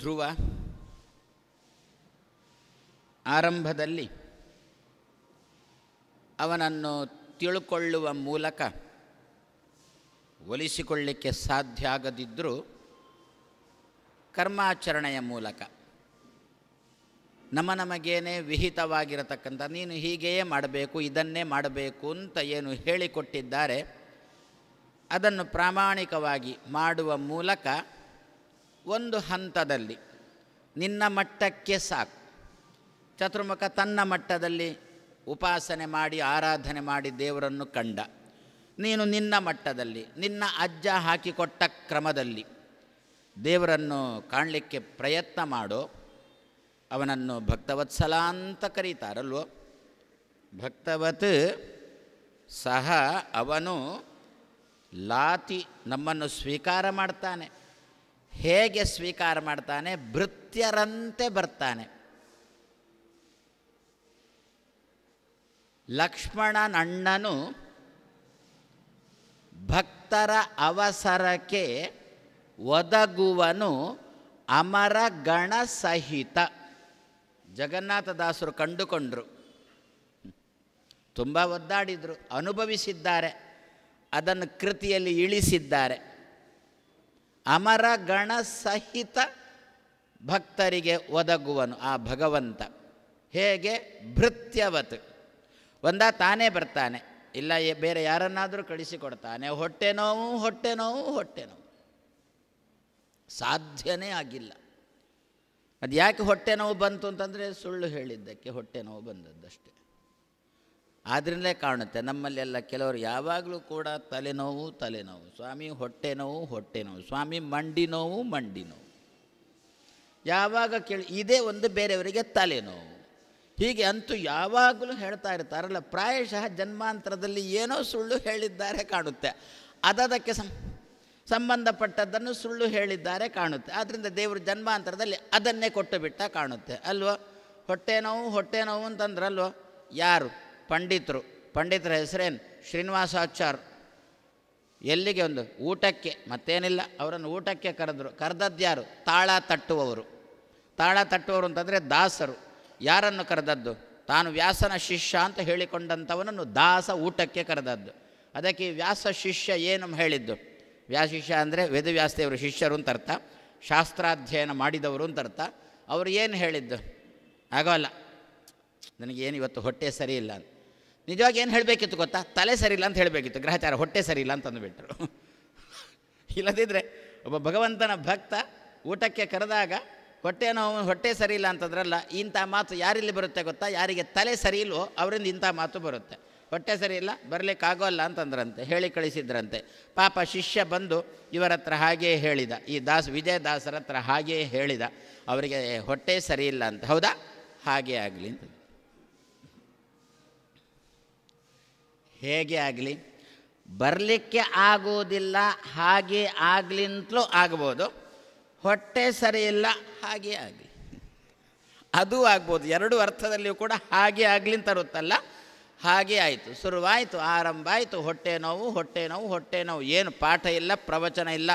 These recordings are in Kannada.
ಧ್ರುವ ಆರಂಭದಲ್ಲಿ ಅವನನ್ನು ತಿಳ್ಕೊಳ್ಳುವ ಮೂಲಕ ಒಲಿಸಿಕೊಳ್ಳಿಕ್ಕೆ ಸಾಧ್ಯ ಆಗದಿದ್ದರೂ ಕರ್ಮಾಚರಣೆಯ ಮೂಲಕ ನಮ್ಮ ನಮಗೇನೇ ವಿಹಿತವಾಗಿರತಕ್ಕಂಥ ನೀನು ಹೀಗೆಯೇ ಮಾಡಬೇಕು ಇದನ್ನೇ ಮಾಡಬೇಕು ಅಂತ ಏನು ಹೇಳಿಕೊಟ್ಟಿದ್ದಾರೆ ಅದನ್ನು ಪ್ರಾಮಾಣಿಕವಾಗಿ ಮಾಡುವ ಮೂಲಕ ಒಂದು ಹಂತದಲ್ಲಿ ನಿನ್ನ ಮಟ್ಟಕ್ಕೆ ಸಾಕು ಚತುರ್ಮುಖ ತನ್ನ ಮಟ್ಟದಲ್ಲಿ ಉಪಾಸನೆ ಮಾಡಿ ಆರಾಧನೆ ಮಾಡಿ ದೇವರನ್ನು ಕಂಡ ನೀನು ನಿನ್ನ ಮಟ್ಟದಲ್ಲಿ ನಿನ್ನ ಅಜ್ಜ ಹಾಕಿಕೊಟ್ಟ ಕ್ರಮದಲ್ಲಿ ದೇವರನ್ನು ಕಾಣಲಿಕ್ಕೆ ಪ್ರಯತ್ನ ಮಾಡೋ ಅವನನ್ನು ಭಕ್ತವತ್ಸಲ ಅಂತ ಕರೀತಾರಲ್ವೋ ಭಕ್ತವತ್ ಸಹ ಅವನು ಲಾತಿ ನಮ್ಮನ್ನು ಸ್ವೀಕಾರ ಮಾಡ್ತಾನೆ ಹೇಗೆ ಸ್ವೀಕಾರ ಮಾಡ್ತಾನೆ ಭೃತ್ಯರಂತೆ ಬರ್ತಾನೆ ಲಕ್ಷ್ಮಣನಣ್ಣನು ಭಕ್ತರ ಅವಸರಕ್ಕೆ ಒದಗುವನು ಅಮರಗಣ ಸಹಿತ ಜಗನ್ನಾಥದಾಸರು ಕಂಡುಕೊಂಡರು ತುಂಬ ಒದ್ದಾಡಿದರು ಅನುಭವಿಸಿದ್ದಾರೆ ಅದನ್ನು ಕೃತಿಯಲ್ಲಿ ಇಳಿಸಿದ್ದಾರೆ ಅಮರಗಣ ಸಹಿತ ಭಕ್ತರಿಗೆ ಒದಗುವನು ಆ ಭಗವಂತ ಹೇಗೆ ಭೃತ್ಯವತ್ ಒಂದ ತಾನೇ ಬರ್ತಾನೆ ಇಲ್ಲ ಬೇರೆ ಯಾರನ್ನಾದರೂ ಕಳಿಸಿಕೊಡ್ತಾನೆ ಹೊಟ್ಟೆ ನೋವು ಹೊಟ್ಟೆ ನೋವು ಹೊಟ್ಟೆ ನೋವು ಸಾಧ್ಯನೇ ಆಗಿಲ್ಲ ಅದು ಯಾಕೆ ಹೊಟ್ಟೆ ನೋವು ಬಂತು ಅಂತಂದರೆ ಸುಳ್ಳು ಹೇಳಿದ್ದಕ್ಕೆ ಹೊಟ್ಟೆ ನೋವು ಬಂದದ್ದಷ್ಟೇ ಆದ್ರಿಂದಲೇ ಕಾಣುತ್ತೆ ನಮ್ಮಲ್ಲೆಲ್ಲ ಕೆಲವರು ಯಾವಾಗಲೂ ಕೂಡ ತಲೆನೋವು ತಲೆನೋವು ಸ್ವಾಮಿ ಹೊಟ್ಟೆ ನೋವು ಹೊಟ್ಟೆ ನೋವು ಸ್ವಾಮಿ ಮಂಡಿ ನೋವು ಮಂಡಿ ನೋವು ಯಾವಾಗ ಕೇಳಿ ಇದೇ ಒಂದು ಬೇರೆಯವರಿಗೆ ತಲೆನೋವು ಹೀಗೆ ಅಂತೂ ಯಾವಾಗಲೂ ಹೇಳ್ತಾ ಇರ್ತಾರಲ್ಲ ಪ್ರಾಯಶಃ ಜನ್ಮಾಂತರದಲ್ಲಿ ಏನೋ ಸುಳ್ಳು ಹೇಳಿದ್ದಾರೆ ಕಾಣುತ್ತೆ ಅದಕ್ಕೆ ಸಂ ಸಂಬಂಧಪಟ್ಟದ್ದನ್ನು ಸುಳ್ಳು ಹೇಳಿದ್ದಾರೆ ಕಾಣುತ್ತೆ ಆದ್ದರಿಂದ ದೇವರು ಜನ್ಮಾಂತರದಲ್ಲಿ ಅದನ್ನೇ ಕೊಟ್ಟು ಬಿಟ್ಟ ಕಾಣುತ್ತೆ ಅಲ್ವೋ ಹೊಟ್ಟೆ ನೋವು ಹೊಟ್ಟೆ ನೋವು ಅಂತಂದ್ರಲ್ವೋ ಯಾರು ಪಂಡಿತರು ಪಂಡಿತರ ಹೆಸರೇನು ಶ್ರೀನಿವಾಸಾಚಾರ್ ಎಲ್ಲಿಗೆ ಒಂದು ಊಟಕ್ಕೆ ಮತ್ತೇನಿಲ್ಲ ಅವರನ್ನು ಊಟಕ್ಕೆ ಕರೆದರು ಯಾರು ತಾಳ ತಟ್ಟುವವರು ತಾಳ ತಟ್ಟುವವರು ಅಂತಂದರೆ ದಾಸರು ಯಾರನ್ನು ಕರೆದದ್ದು ತಾನು ವ್ಯಾಸನ ಶಿಷ್ಯ ಅಂತ ಹೇಳಿಕೊಂಡಂಥವನನ್ನು ದಾಸ ಊಟಕ್ಕೆ ಕರೆದದ್ದು ಅದಕ್ಕೆ ಈ ವ್ಯಾಸ ಶಿಷ್ಯ ಏನು ಹೇಳಿದ್ದು ವ್ಯಾಸ ಶಿಷ್ಯ ಅಂದರೆ ವೇದವ್ಯಾಸದೇವರು ಶಿಷ್ಯರು ಅಂತ ಅರ್ಥ ಶಾಸ್ತ್ರಾಧ್ಯಯನ ಮಾಡಿದವರು ಅಂತ ಅರ್ಥ ಅವರು ಏನು ಹೇಳಿದ್ದು ಆಗೋಲ್ಲ ನನಗೇನು ಇವತ್ತು ಹೊಟ್ಟೆ ಸರಿ ಇಲ್ಲ ಅಂತ ನಿಜವಾಗಿ ಏನು ಹೇಳಬೇಕಿತ್ತು ಗೊತ್ತಾ ತಲೆ ಸರಿಯಿಲ್ಲ ಅಂತ ಹೇಳಬೇಕಿತ್ತು ಗ್ರಹಚಾರ ಹೊಟ್ಟೆ ಸರಿಯಿಲ್ಲ ಅಂತ ಅಂದುಬಿಟ್ರು ಇಲ್ಲದಿದ್ದರೆ ಒಬ್ಬ ಭಗವಂತನ ಭಕ್ತ ಊಟಕ್ಕೆ ಕರೆದಾಗ ಹೊಟ್ಟೆ ನೋವು ಹೊಟ್ಟೆ ಸರಿಯಿಲ್ಲ ಅಂತಂದ್ರಲ್ಲ ಇಂಥ ಮಾತು ಯಾರಿಲ್ಲಿ ಬರುತ್ತೆ ಗೊತ್ತಾ ಯಾರಿಗೆ ತಲೆ ಸರಿಯಿಲ್ಲೋ ಅವರಿಂದ ಇಂಥ ಮಾತು ಬರುತ್ತೆ ಹೊಟ್ಟೆ ಸರಿಯಿಲ್ಲ ಬರಲಿಕ್ಕಾಗೋಲ್ಲ ಅಂತಂದ್ರಂತೆ ಹೇಳಿ ಕಳಿಸಿದ್ರಂತೆ ಪಾಪ ಶಿಷ್ಯ ಬಂದು ಇವರ ಹತ್ರ ಹಾಗೇ ಹೇಳಿದ ಈ ದಾಸ್ ವಿಜಯ ಹತ್ರ ಹಾಗೇ ಹೇಳಿದ ಅವರಿಗೆ ಹೊಟ್ಟೆ ಸರಿಯಿಲ್ಲ ಅಂತ ಹೌದಾ ಹಾಗೇ ಆಗಲಿ ಅಂತ ಹೇಗೆ ಆಗಲಿ ಬರಲಿಕ್ಕೆ ಆಗೋದಿಲ್ಲ ಹಾಗೆ ಆಗ್ಲಿಂತಲೂ ಆಗ್ಬೋದು ಹೊಟ್ಟೆ ಸರಿಯಿಲ್ಲ ಹಾಗೆ ಆಗಲಿ ಅದು ಆಗ್ಬೋದು ಎರಡು ಅರ್ಥದಲ್ಲಿಯೂ ಕೂಡ ಹಾಗೆ ಆಗಲಿ ತರುತ್ತಲ್ಲ ಹಾಗೆ ಆಯಿತು ಶುರುವಾಯಿತು ಆರಂಭ ಆಯಿತು ಹೊಟ್ಟೆ ನೋವು ಹೊಟ್ಟೆ ನೋವು ಹೊಟ್ಟೆ ನೋವು ಏನು ಪಾಠ ಇಲ್ಲ ಪ್ರವಚನ ಇಲ್ಲ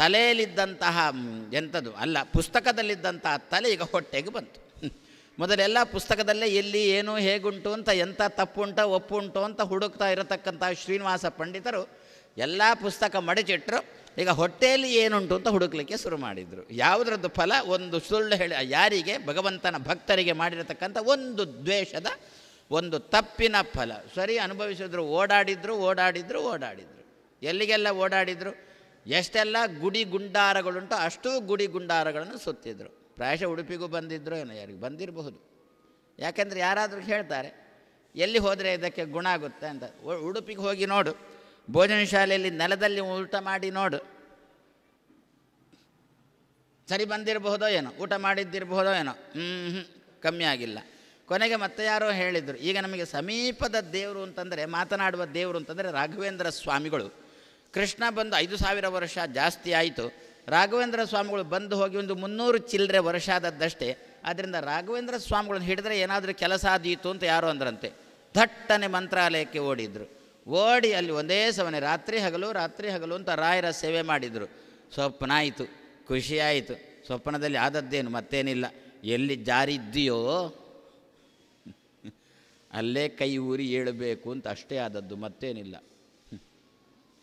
ತಲೆಯಲ್ಲಿದ್ದಂತಹ ಎಂಥದ್ದು ಅಲ್ಲ ಪುಸ್ತಕದಲ್ಲಿದ್ದಂತಹ ತಲೆ ಈಗ ಹೊಟ್ಟೆಗೆ ಬಂತು ಮೊದಲೆಲ್ಲ ಪುಸ್ತಕದಲ್ಲೇ ಎಲ್ಲಿ ಏನು ಹೇಗುಂಟು ಅಂತ ಎಂಥ ತಪ್ಪುಂಟ ಒಪ್ಪುಂಟು ಅಂತ ಹುಡುಕ್ತಾ ಇರತಕ್ಕಂಥ ಶ್ರೀನಿವಾಸ ಪಂಡಿತರು ಎಲ್ಲ ಪುಸ್ತಕ ಮಡಚಿಟ್ಟರು ಈಗ ಹೊಟ್ಟೆಯಲ್ಲಿ ಏನುಂಟು ಅಂತ ಹುಡುಕ್ಲಿಕ್ಕೆ ಶುರು ಮಾಡಿದರು ಯಾವುದರದ್ದು ಫಲ ಒಂದು ಸುಳ್ಳು ಹೇಳಿ ಯಾರಿಗೆ ಭಗವಂತನ ಭಕ್ತರಿಗೆ ಮಾಡಿರತಕ್ಕಂಥ ಒಂದು ದ್ವೇಷದ ಒಂದು ತಪ್ಪಿನ ಫಲ ಸರಿ ಅನುಭವಿಸಿದ್ರು ಓಡಾಡಿದ್ರು ಓಡಾಡಿದ್ರು ಓಡಾಡಿದ್ರು ಎಲ್ಲಿಗೆಲ್ಲ ಓಡಾಡಿದರು ಎಷ್ಟೆಲ್ಲ ಗುಡಿ ಗುಂಡಾರಗಳುಂಟು ಅಷ್ಟೂ ಗುಡಿ ಗುಂಡಾರಗಳನ್ನು ಸುತ್ತಿದ್ರು ಪ್ರಾಯಶ ಉಡುಪಿಗೂ ಬಂದಿದ್ರೋ ಏನೋ ಯಾರಿಗೆ ಬಂದಿರಬಹುದು ಯಾಕೆಂದರೆ ಯಾರಾದರೂ ಹೇಳ್ತಾರೆ ಎಲ್ಲಿ ಹೋದರೆ ಇದಕ್ಕೆ ಗುಣ ಆಗುತ್ತೆ ಅಂತ ಉಡುಪಿಗೆ ಹೋಗಿ ನೋಡು ಭೋಜನ ಶಾಲೆಯಲ್ಲಿ ನೆಲದಲ್ಲಿ ಊಟ ಮಾಡಿ ನೋಡು ಸರಿ ಬಂದಿರಬಹುದೋ ಏನೋ ಊಟ ಮಾಡಿದ್ದಿರಬಹುದೋ ಏನೋ ಹ್ಞೂ ಹ್ಞೂ ಕಮ್ಮಿ ಆಗಿಲ್ಲ ಕೊನೆಗೆ ಮತ್ತೆ ಯಾರೋ ಹೇಳಿದರು ಈಗ ನಮಗೆ ಸಮೀಪದ ದೇವರು ಅಂತಂದರೆ ಮಾತನಾಡುವ ದೇವರು ಅಂತಂದರೆ ರಾಘವೇಂದ್ರ ಸ್ವಾಮಿಗಳು ಕೃಷ್ಣ ಬಂದು ಐದು ಸಾವಿರ ವರ್ಷ ಜಾಸ್ತಿ ಆಯಿತು ರಾಘವೇಂದ್ರ ಸ್ವಾಮಿಗಳು ಬಂದು ಹೋಗಿ ಒಂದು ಮುನ್ನೂರು ಚಿಲ್ಲರೆ ವರ್ಷ ಆದದ್ದಷ್ಟೇ ಆದ್ದರಿಂದ ರಾಘವೇಂದ್ರ ಸ್ವಾಮಿಗಳನ್ನು ಹಿಡಿದ್ರೆ ಏನಾದರೂ ಕೆಲಸ ಆದೀತು ಅಂತ ಯಾರು ಅಂದ್ರಂತೆ ಥಟ್ಟನೆ ಮಂತ್ರಾಲಯಕ್ಕೆ ಓಡಿದ್ರು ಓಡಿ ಅಲ್ಲಿ ಒಂದೇ ಸಮನೆ ರಾತ್ರಿ ಹಗಲು ರಾತ್ರಿ ಹಗಲು ಅಂತ ರಾಯರ ಸೇವೆ ಮಾಡಿದರು ಸ್ವಪ್ನ ಆಯಿತು ಖುಷಿಯಾಯಿತು ಸ್ವಪ್ನದಲ್ಲಿ ಆದದ್ದೇನು ಮತ್ತೇನಿಲ್ಲ ಎಲ್ಲಿ ಜಾರಿದ್ದೀಯೋ ಅಲ್ಲೇ ಕೈ ಊರಿ ಏಳಬೇಕು ಅಂತ ಅಷ್ಟೇ ಆದದ್ದು ಮತ್ತೇನಿಲ್ಲ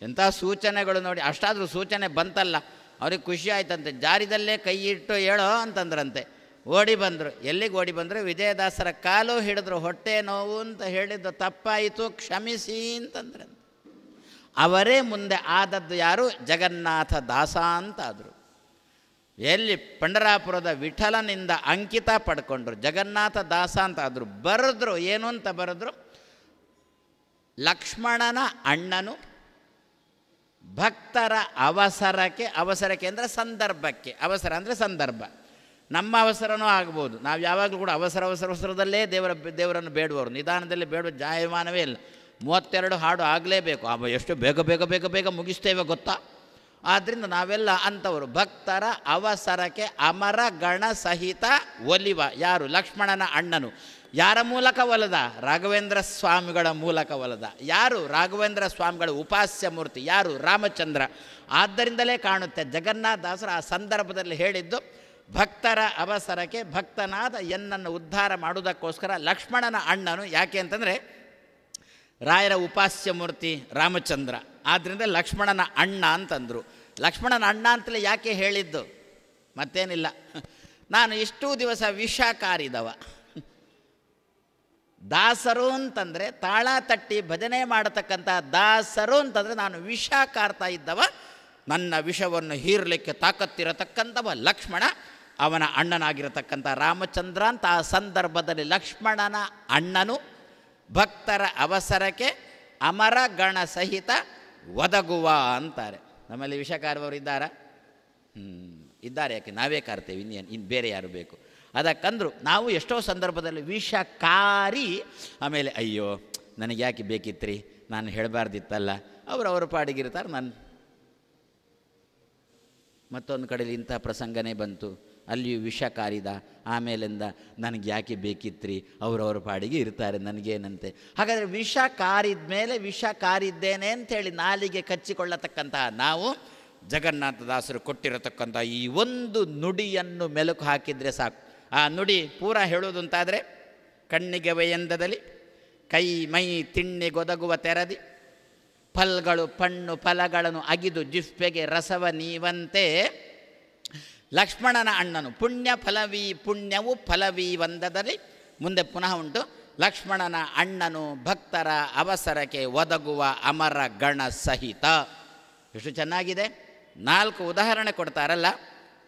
ಎಂಥ ಸೂಚನೆಗಳು ನೋಡಿ ಅಷ್ಟಾದರೂ ಸೂಚನೆ ಬಂತಲ್ಲ ಅವ್ರಿಗೆ ಖುಷಿ ಆಯ್ತಂತೆ ಜಾರಿದಲ್ಲೇ ಕೈ ಇಟ್ಟು ಹೇಳೋ ಅಂತಂದ್ರಂತೆ ಓಡಿ ಬಂದರು ಎಲ್ಲಿಗೆ ಓಡಿ ಬಂದರು ವಿಜಯದಾಸರ ಕಾಲು ಹಿಡಿದ್ರು ಹೊಟ್ಟೆ ನೋವು ಅಂತ ಹೇಳಿದ್ದು ತಪ್ಪಾಯಿತು ಕ್ಷಮಿಸಿ ಅಂತಂದ್ರಂತೆ ಅವರೇ ಮುಂದೆ ಆದದ್ದು ಯಾರು ಜಗನ್ನಾಥ ದಾಸ ಅಂತಾದರು ಎಲ್ಲಿ ಪಂಡರಾಪುರದ ವಿಠಲನಿಂದ ಅಂಕಿತ ಪಡ್ಕೊಂಡ್ರು ಜಗನ್ನಾಥ ದಾಸ ಅಂತ ಆದರು ಬರೆದ್ರು ಏನು ಅಂತ ಬರೆದ್ರು ಲಕ್ಷ್ಮಣನ ಅಣ್ಣನು ಭಕ್ತರ ಅವಸರಕ್ಕೆ ಅವಸರಕ್ಕೆ ಅಂದರೆ ಸಂದರ್ಭಕ್ಕೆ ಅವಸರ ಅಂದರೆ ಸಂದರ್ಭ ನಮ್ಮ ಅವಸರನೂ ಆಗ್ಬೋದು ನಾವು ಯಾವಾಗಲೂ ಕೂಡ ಅವಸರ ಅವಸರ ಅವಸರದಲ್ಲೇ ದೇವರ ದೇವರನ್ನು ಬೇಡುವವರು ನಿಧಾನದಲ್ಲಿ ಬೇಡುವ ಜಾಯಮಾನವೇ ಇಲ್ಲ ಮೂವತ್ತೆರಡು ಹಾಡು ಆಗಲೇಬೇಕು ಆ ಎಷ್ಟು ಬೇಗ ಬೇಗ ಬೇಗ ಬೇಗ ಮುಗಿಸ್ತೇವೆ ಗೊತ್ತಾ ಆದ್ದರಿಂದ ನಾವೆಲ್ಲ ಅಂಥವರು ಭಕ್ತರ ಅವಸರಕ್ಕೆ ಅಮರ ಗಣ ಸಹಿತ ಒಲಿವ ಯಾರು ಲಕ್ಷ್ಮಣನ ಅಣ್ಣನು ಯಾರ ಮೂಲಕ ಒಲದ ರಾಘವೇಂದ್ರ ಸ್ವಾಮಿಗಳ ಮೂಲಕ ಒಲದ ಯಾರು ರಾಘವೇಂದ್ರ ಸ್ವಾಮಿಗಳ ಉಪಾಸ್ಯ ಮೂರ್ತಿ ಯಾರು ರಾಮಚಂದ್ರ ಆದ್ದರಿಂದಲೇ ಕಾಣುತ್ತೆ ದಾಸರ ಆ ಸಂದರ್ಭದಲ್ಲಿ ಹೇಳಿದ್ದು ಭಕ್ತರ ಅವಸರಕ್ಕೆ ಭಕ್ತನಾದ ಎನ್ನನ್ನು ಉದ್ಧಾರ ಮಾಡುವುದಕ್ಕೋಸ್ಕರ ಲಕ್ಷ್ಮಣನ ಅಣ್ಣನು ಯಾಕೆ ಅಂತಂದರೆ ರಾಯರ ಉಪಾಸ್ಯ ಮೂರ್ತಿ ರಾಮಚಂದ್ರ ಆದ್ದರಿಂದ ಲಕ್ಷ್ಮಣನ ಅಣ್ಣ ಅಂತಂದರು ಲಕ್ಷ್ಮಣನ ಅಣ್ಣ ಅಂತಲೇ ಯಾಕೆ ಹೇಳಿದ್ದು ಮತ್ತೇನಿಲ್ಲ ನಾನು ಎಷ್ಟು ದಿವಸ ವಿಷ ಕಾರಿದವ ದಾಸರು ಅಂತಂದರೆ ತಾಳ ತಟ್ಟಿ ಭಜನೆ ಮಾಡತಕ್ಕಂಥ ದಾಸರು ಅಂತಂದರೆ ನಾನು ವಿಷ ಕಾರ್ತಾ ಇದ್ದವ ನನ್ನ ವಿಷವನ್ನು ಹೀರಲಿಕ್ಕೆ ತಾಕತ್ತಿರತಕ್ಕಂಥವ ಲಕ್ಷ್ಮಣ ಅವನ ಅಣ್ಣನಾಗಿರತಕ್ಕಂಥ ರಾಮಚಂದ್ರ ಅಂತ ಆ ಸಂದರ್ಭದಲ್ಲಿ ಲಕ್ಷ್ಮಣನ ಅಣ್ಣನು ಭಕ್ತರ ಅವಸರಕ್ಕೆ ಅಮರಗಣ ಸಹಿತ ಒದಗುವ ಅಂತಾರೆ ನಮ್ಮಲ್ಲಿ ವಿಷಕಾರವ್ರು ಇದ್ದಾರಾ ಹ್ಞೂ ಇದ್ದಾರೆ ಯಾಕೆ ನಾವೇ ಕಾರ್ತೇವೆ ಇನ್ನೇನು ಇನ್ನು ಬೇರೆ ಯಾರು ಬೇಕು ಅದಕ್ಕಂದ್ರು ನಾವು ಎಷ್ಟೋ ಸಂದರ್ಭದಲ್ಲಿ ವಿಷಕಾರಿ ಆಮೇಲೆ ಅಯ್ಯೋ ನನಗೆ ಯಾಕೆ ಬೇಕಿತ್ರಿ ನಾನು ಹೇಳಬಾರ್ದಿತ್ತಲ್ಲ ಅವರು ಅವರು ಪಾಡಿಗಿರ್ತಾರೆ ನಾನು ಮತ್ತೊಂದು ಕಡೆಯಲ್ಲಿ ಇಂಥ ಪ್ರಸಂಗನೇ ಬಂತು ಅಲ್ಲಿಯೂ ವಿಷ ಕಾರಿದ ಆಮೇಲಿಂದ ನನಗೆ ಯಾಕೆ ಬೇಕಿತ್ರಿ ಅವರವ್ರ ಪಾಡಿಗೆ ಇರ್ತಾರೆ ನನಗೇನಂತೆ ಹಾಗಾದರೆ ವಿಷ ಕಾರಿದ ಮೇಲೆ ವಿಷ ಕಾರಿದ್ದೇನೆ ಅಂಥೇಳಿ ನಾಲಿಗೆ ಕಚ್ಚಿಕೊಳ್ಳತಕ್ಕಂತಹ ನಾವು ಜಗನ್ನಾಥದಾಸರು ಕೊಟ್ಟಿರತಕ್ಕಂಥ ಈ ಒಂದು ನುಡಿಯನ್ನು ಮೆಲುಕು ಹಾಕಿದರೆ ಸಾಕು ಆ ನುಡಿ ಪೂರ ಹೇಳೋದು ಅಂತಾದರೆ ಕಣ್ಣಿಗೆ ವಯಂದದಲ್ಲಿ ಕೈ ಮೈ ಗೊದಗುವ ತೆರದಿ ಫಲ್ಗಳು ಪಣ್ಣು ಫಲಗಳನ್ನು ಅಗಿದು ಜಿಫ್ಪೆಗೆ ರಸವ ನೀವಂತೆ ಲಕ್ಷ್ಮಣನ ಅಣ್ಣನು ಪುಣ್ಯ ಫಲವಿ ಪುಣ್ಯವು ಫಲವಿ ಒಂದದಲ್ಲಿ ಮುಂದೆ ಪುನಃ ಉಂಟು ಲಕ್ಷ್ಮಣನ ಅಣ್ಣನು ಭಕ್ತರ ಅವಸರಕ್ಕೆ ಒದಗುವ ಅಮರ ಗಣ ಸಹಿತ ಎಷ್ಟು ಚೆನ್ನಾಗಿದೆ ನಾಲ್ಕು ಉದಾಹರಣೆ ಕೊಡ್ತಾರಲ್ಲ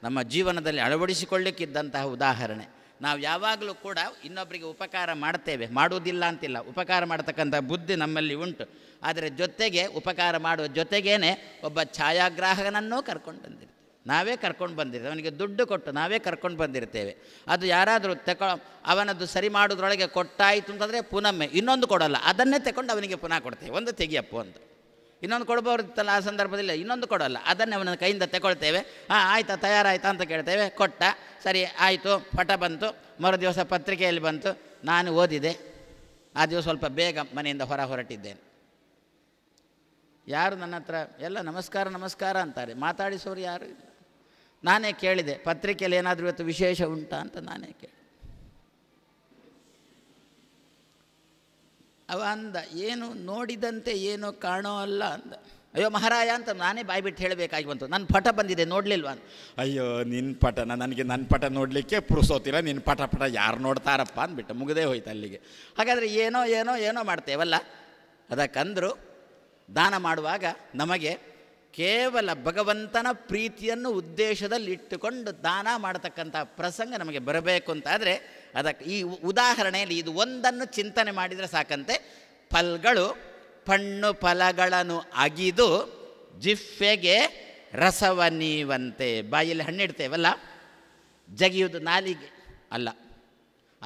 ನಮ್ಮ ಜೀವನದಲ್ಲಿ ಅಳವಡಿಸಿಕೊಳ್ಳಿಕ್ಕಿದ್ದಂತಹ ಉದಾಹರಣೆ ನಾವು ಯಾವಾಗಲೂ ಕೂಡ ಇನ್ನೊಬ್ಬರಿಗೆ ಉಪಕಾರ ಮಾಡ್ತೇವೆ ಮಾಡುವುದಿಲ್ಲ ಅಂತಿಲ್ಲ ಉಪಕಾರ ಮಾಡ್ತಕ್ಕಂಥ ಬುದ್ಧಿ ನಮ್ಮಲ್ಲಿ ಉಂಟು ಆದರೆ ಜೊತೆಗೆ ಉಪಕಾರ ಮಾಡುವ ಜೊತೆಗೇನೆ ಒಬ್ಬ ಛಾಯಾಗ್ರಾಹಕನನ್ನೂ ಕರ್ಕೊಂಡು ಬಂದಿರಿ ನಾವೇ ಕರ್ಕೊಂಡು ಬಂದಿರ್ತೇವೆ ಅವನಿಗೆ ದುಡ್ಡು ಕೊಟ್ಟು ನಾವೇ ಕರ್ಕೊಂಡು ಬಂದಿರ್ತೇವೆ ಅದು ಯಾರಾದರೂ ತಕೊ ಅವನದ್ದು ಸರಿ ಮಾಡೋದ್ರೊಳಗೆ ಕೊಟ್ಟಾಯಿತು ಅಂತಂದರೆ ಪುನಮ್ಮೆ ಇನ್ನೊಂದು ಕೊಡೋಲ್ಲ ಅದನ್ನೇ ತಗೊಂಡು ಅವನಿಗೆ ಪುನಃ ಕೊಡ್ತೇವೆ ಒಂದು ತೆಗಿಯಪ್ಪ ಒಂದು ಇನ್ನೊಂದು ಕೊಡ್ಬಾರ್ದಿತ್ತಲ್ಲ ಆ ಸಂದರ್ಭದಲ್ಲಿ ಇನ್ನೊಂದು ಕೊಡೋಲ್ಲ ಅದನ್ನೇ ಅವನ ಕೈಯಿಂದ ತಗೊಳ್ತೇವೆ ಹಾಂ ಆಯಿತಾ ತಯಾರಾಯ್ತಾ ಅಂತ ಕೇಳ್ತೇವೆ ಕೊಟ್ಟ ಸರಿ ಆಯಿತು ಪಟ ಬಂತು ಮರು ದಿವಸ ಪತ್ರಿಕೆಯಲ್ಲಿ ಬಂತು ನಾನು ಓದಿದೆ ಆ ದಿವಸ ಸ್ವಲ್ಪ ಬೇಗ ಮನೆಯಿಂದ ಹೊರ ಹೊರಟಿದ್ದೇನೆ ಯಾರು ನನ್ನ ಹತ್ರ ಎಲ್ಲ ನಮಸ್ಕಾರ ನಮಸ್ಕಾರ ಅಂತಾರೆ ಮಾತಾಡಿಸೋರು ಯಾರು ನಾನೇ ಕೇಳಿದೆ ಪತ್ರಿಕೆಯಲ್ಲಿ ಏನಾದರೂ ಇವತ್ತು ವಿಶೇಷ ಉಂಟಾ ಅಂತ ನಾನೇ ಕೇಳಿದೆ ಅವ ಅಂದ ಏನು ನೋಡಿದಂತೆ ಏನೋ ಕಾಣೋ ಅಲ್ಲ ಅಂದ ಅಯ್ಯೋ ಮಹಾರಾಯ ಅಂತ ನಾನೇ ಬಾಯ್ಬಿಟ್ಟು ಹೇಳಬೇಕಾಗಿ ಬಂತು ನನ್ನ ಪಟ ಬಂದಿದೆ ನೋಡಲಿಲ್ವಾ ಅಂತ ಅಯ್ಯೋ ನಿನ್ನ ಪಟನ ನನಗೆ ನನ್ನ ಪಟ ನೋಡಲಿಕ್ಕೆ ಪುರುಸೋತಿರ ನಿನ್ನ ಪಟ ಪಟ ಯಾರು ನೋಡ್ತಾರಪ್ಪ ಅಂದ್ಬಿಟ್ಟು ಮುಗದೇ ಹೋಯ್ತು ಅಲ್ಲಿಗೆ ಹಾಗಾದರೆ ಏನೋ ಏನೋ ಏನೋ ಮಾಡ್ತೇವಲ್ಲ ಅದಕ್ಕಂದರು ದಾನ ಮಾಡುವಾಗ ನಮಗೆ ಕೇವಲ ಭಗವಂತನ ಪ್ರೀತಿಯನ್ನು ಉದ್ದೇಶದಲ್ಲಿ ಇಟ್ಟುಕೊಂಡು ದಾನ ಮಾಡತಕ್ಕಂಥ ಪ್ರಸಂಗ ನಮಗೆ ಬರಬೇಕು ಅಂತಾದರೆ ಅದಕ್ಕೆ ಈ ಉದಾಹರಣೆಯಲ್ಲಿ ಇದು ಒಂದನ್ನು ಚಿಂತನೆ ಮಾಡಿದರೆ ಸಾಕಂತೆ ಫಲ್ಗಳು ಪಣ್ಣು ಫಲಗಳನ್ನು ಅಗಿದು ಜಿಫ್ಫೆಗೆ ರಸವ ನೀವಂತೆ ಬಾಯಲ್ಲಿ ಹಣ್ಣಿಡ್ತೇವಲ್ಲ ಜಗಿಯುವುದು ನಾಲಿಗೆ ಅಲ್ಲ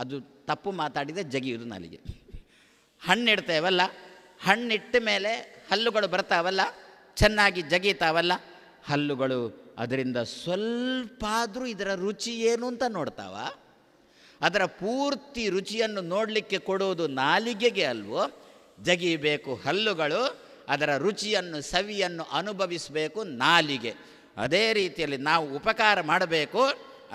ಅದು ತಪ್ಪು ಮಾತಾಡಿದರೆ ಜಗಿಯುವುದು ನಾಲಿಗೆ ಹಣ್ಣಿಡ್ತೇವಲ್ಲ ಹಣ್ಣಿಟ್ಟ ಮೇಲೆ ಹಲ್ಲುಗಳು ಬರ್ತಾವಲ್ಲ ಚೆನ್ನಾಗಿ ಜಗೀತಾವಲ್ಲ ಹಲ್ಲುಗಳು ಅದರಿಂದ ಸ್ವಲ್ಪ ಆದರೂ ಇದರ ರುಚಿ ಏನು ಅಂತ ನೋಡ್ತಾವ ಅದರ ಪೂರ್ತಿ ರುಚಿಯನ್ನು ನೋಡಲಿಕ್ಕೆ ಕೊಡುವುದು ನಾಲಿಗೆಗೆ ಅಲ್ವೋ ಜಗಿಬೇಕು ಹಲ್ಲುಗಳು ಅದರ ರುಚಿಯನ್ನು ಸವಿಯನ್ನು ಅನುಭವಿಸಬೇಕು ನಾಲಿಗೆ ಅದೇ ರೀತಿಯಲ್ಲಿ ನಾವು ಉಪಕಾರ ಮಾಡಬೇಕು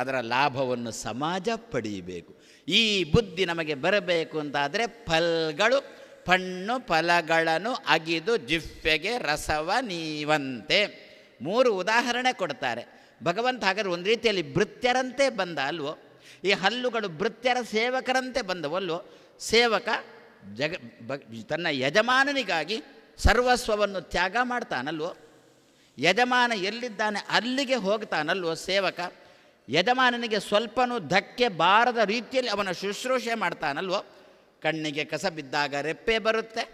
ಅದರ ಲಾಭವನ್ನು ಸಮಾಜ ಪಡೆಯಬೇಕು ಈ ಬುದ್ಧಿ ನಮಗೆ ಬರಬೇಕು ಅಂತಾದರೆ ಫಲ್ಗಳು ಪಣ್ಣು ಫಲಗಳನ್ನು ಅಗಿದು ಜಿಪ್ಪೆಗೆ ರಸವ ನೀವಂತೆ ಮೂರು ಉದಾಹರಣೆ ಕೊಡ್ತಾರೆ ಭಗವಂತ ಹಾಗಾದ್ರೆ ಒಂದು ರೀತಿಯಲ್ಲಿ ಭೃತ್ಯರಂತೆ ಬಂದ ಅಲ್ವೋ ಈ ಹಲ್ಲುಗಳು ಭೃತ್ಯರ ಸೇವಕರಂತೆ ಬಂದವಲ್ವೋ ಸೇವಕ ಜಗ ತನ್ನ ಯಜಮಾನನಿಗಾಗಿ ಸರ್ವಸ್ವವನ್ನು ತ್ಯಾಗ ಮಾಡ್ತಾನಲ್ವೋ ಯಜಮಾನ ಎಲ್ಲಿದ್ದಾನೆ ಅಲ್ಲಿಗೆ ಹೋಗ್ತಾನಲ್ವೋ ಸೇವಕ ಯಜಮಾನನಿಗೆ ಸ್ವಲ್ಪನೂ ಧಕ್ಕೆ ಬಾರದ ರೀತಿಯಲ್ಲಿ ಅವನ ಶುಶ್ರೂಷೆ ಮಾಡ್ತಾನಲ್ವೋ ಕಣ್ಣಿಗೆ ಕಸ ಬಿದ್ದಾಗ ರೆಪ್ಪೆ ಬರುತ್ತೆ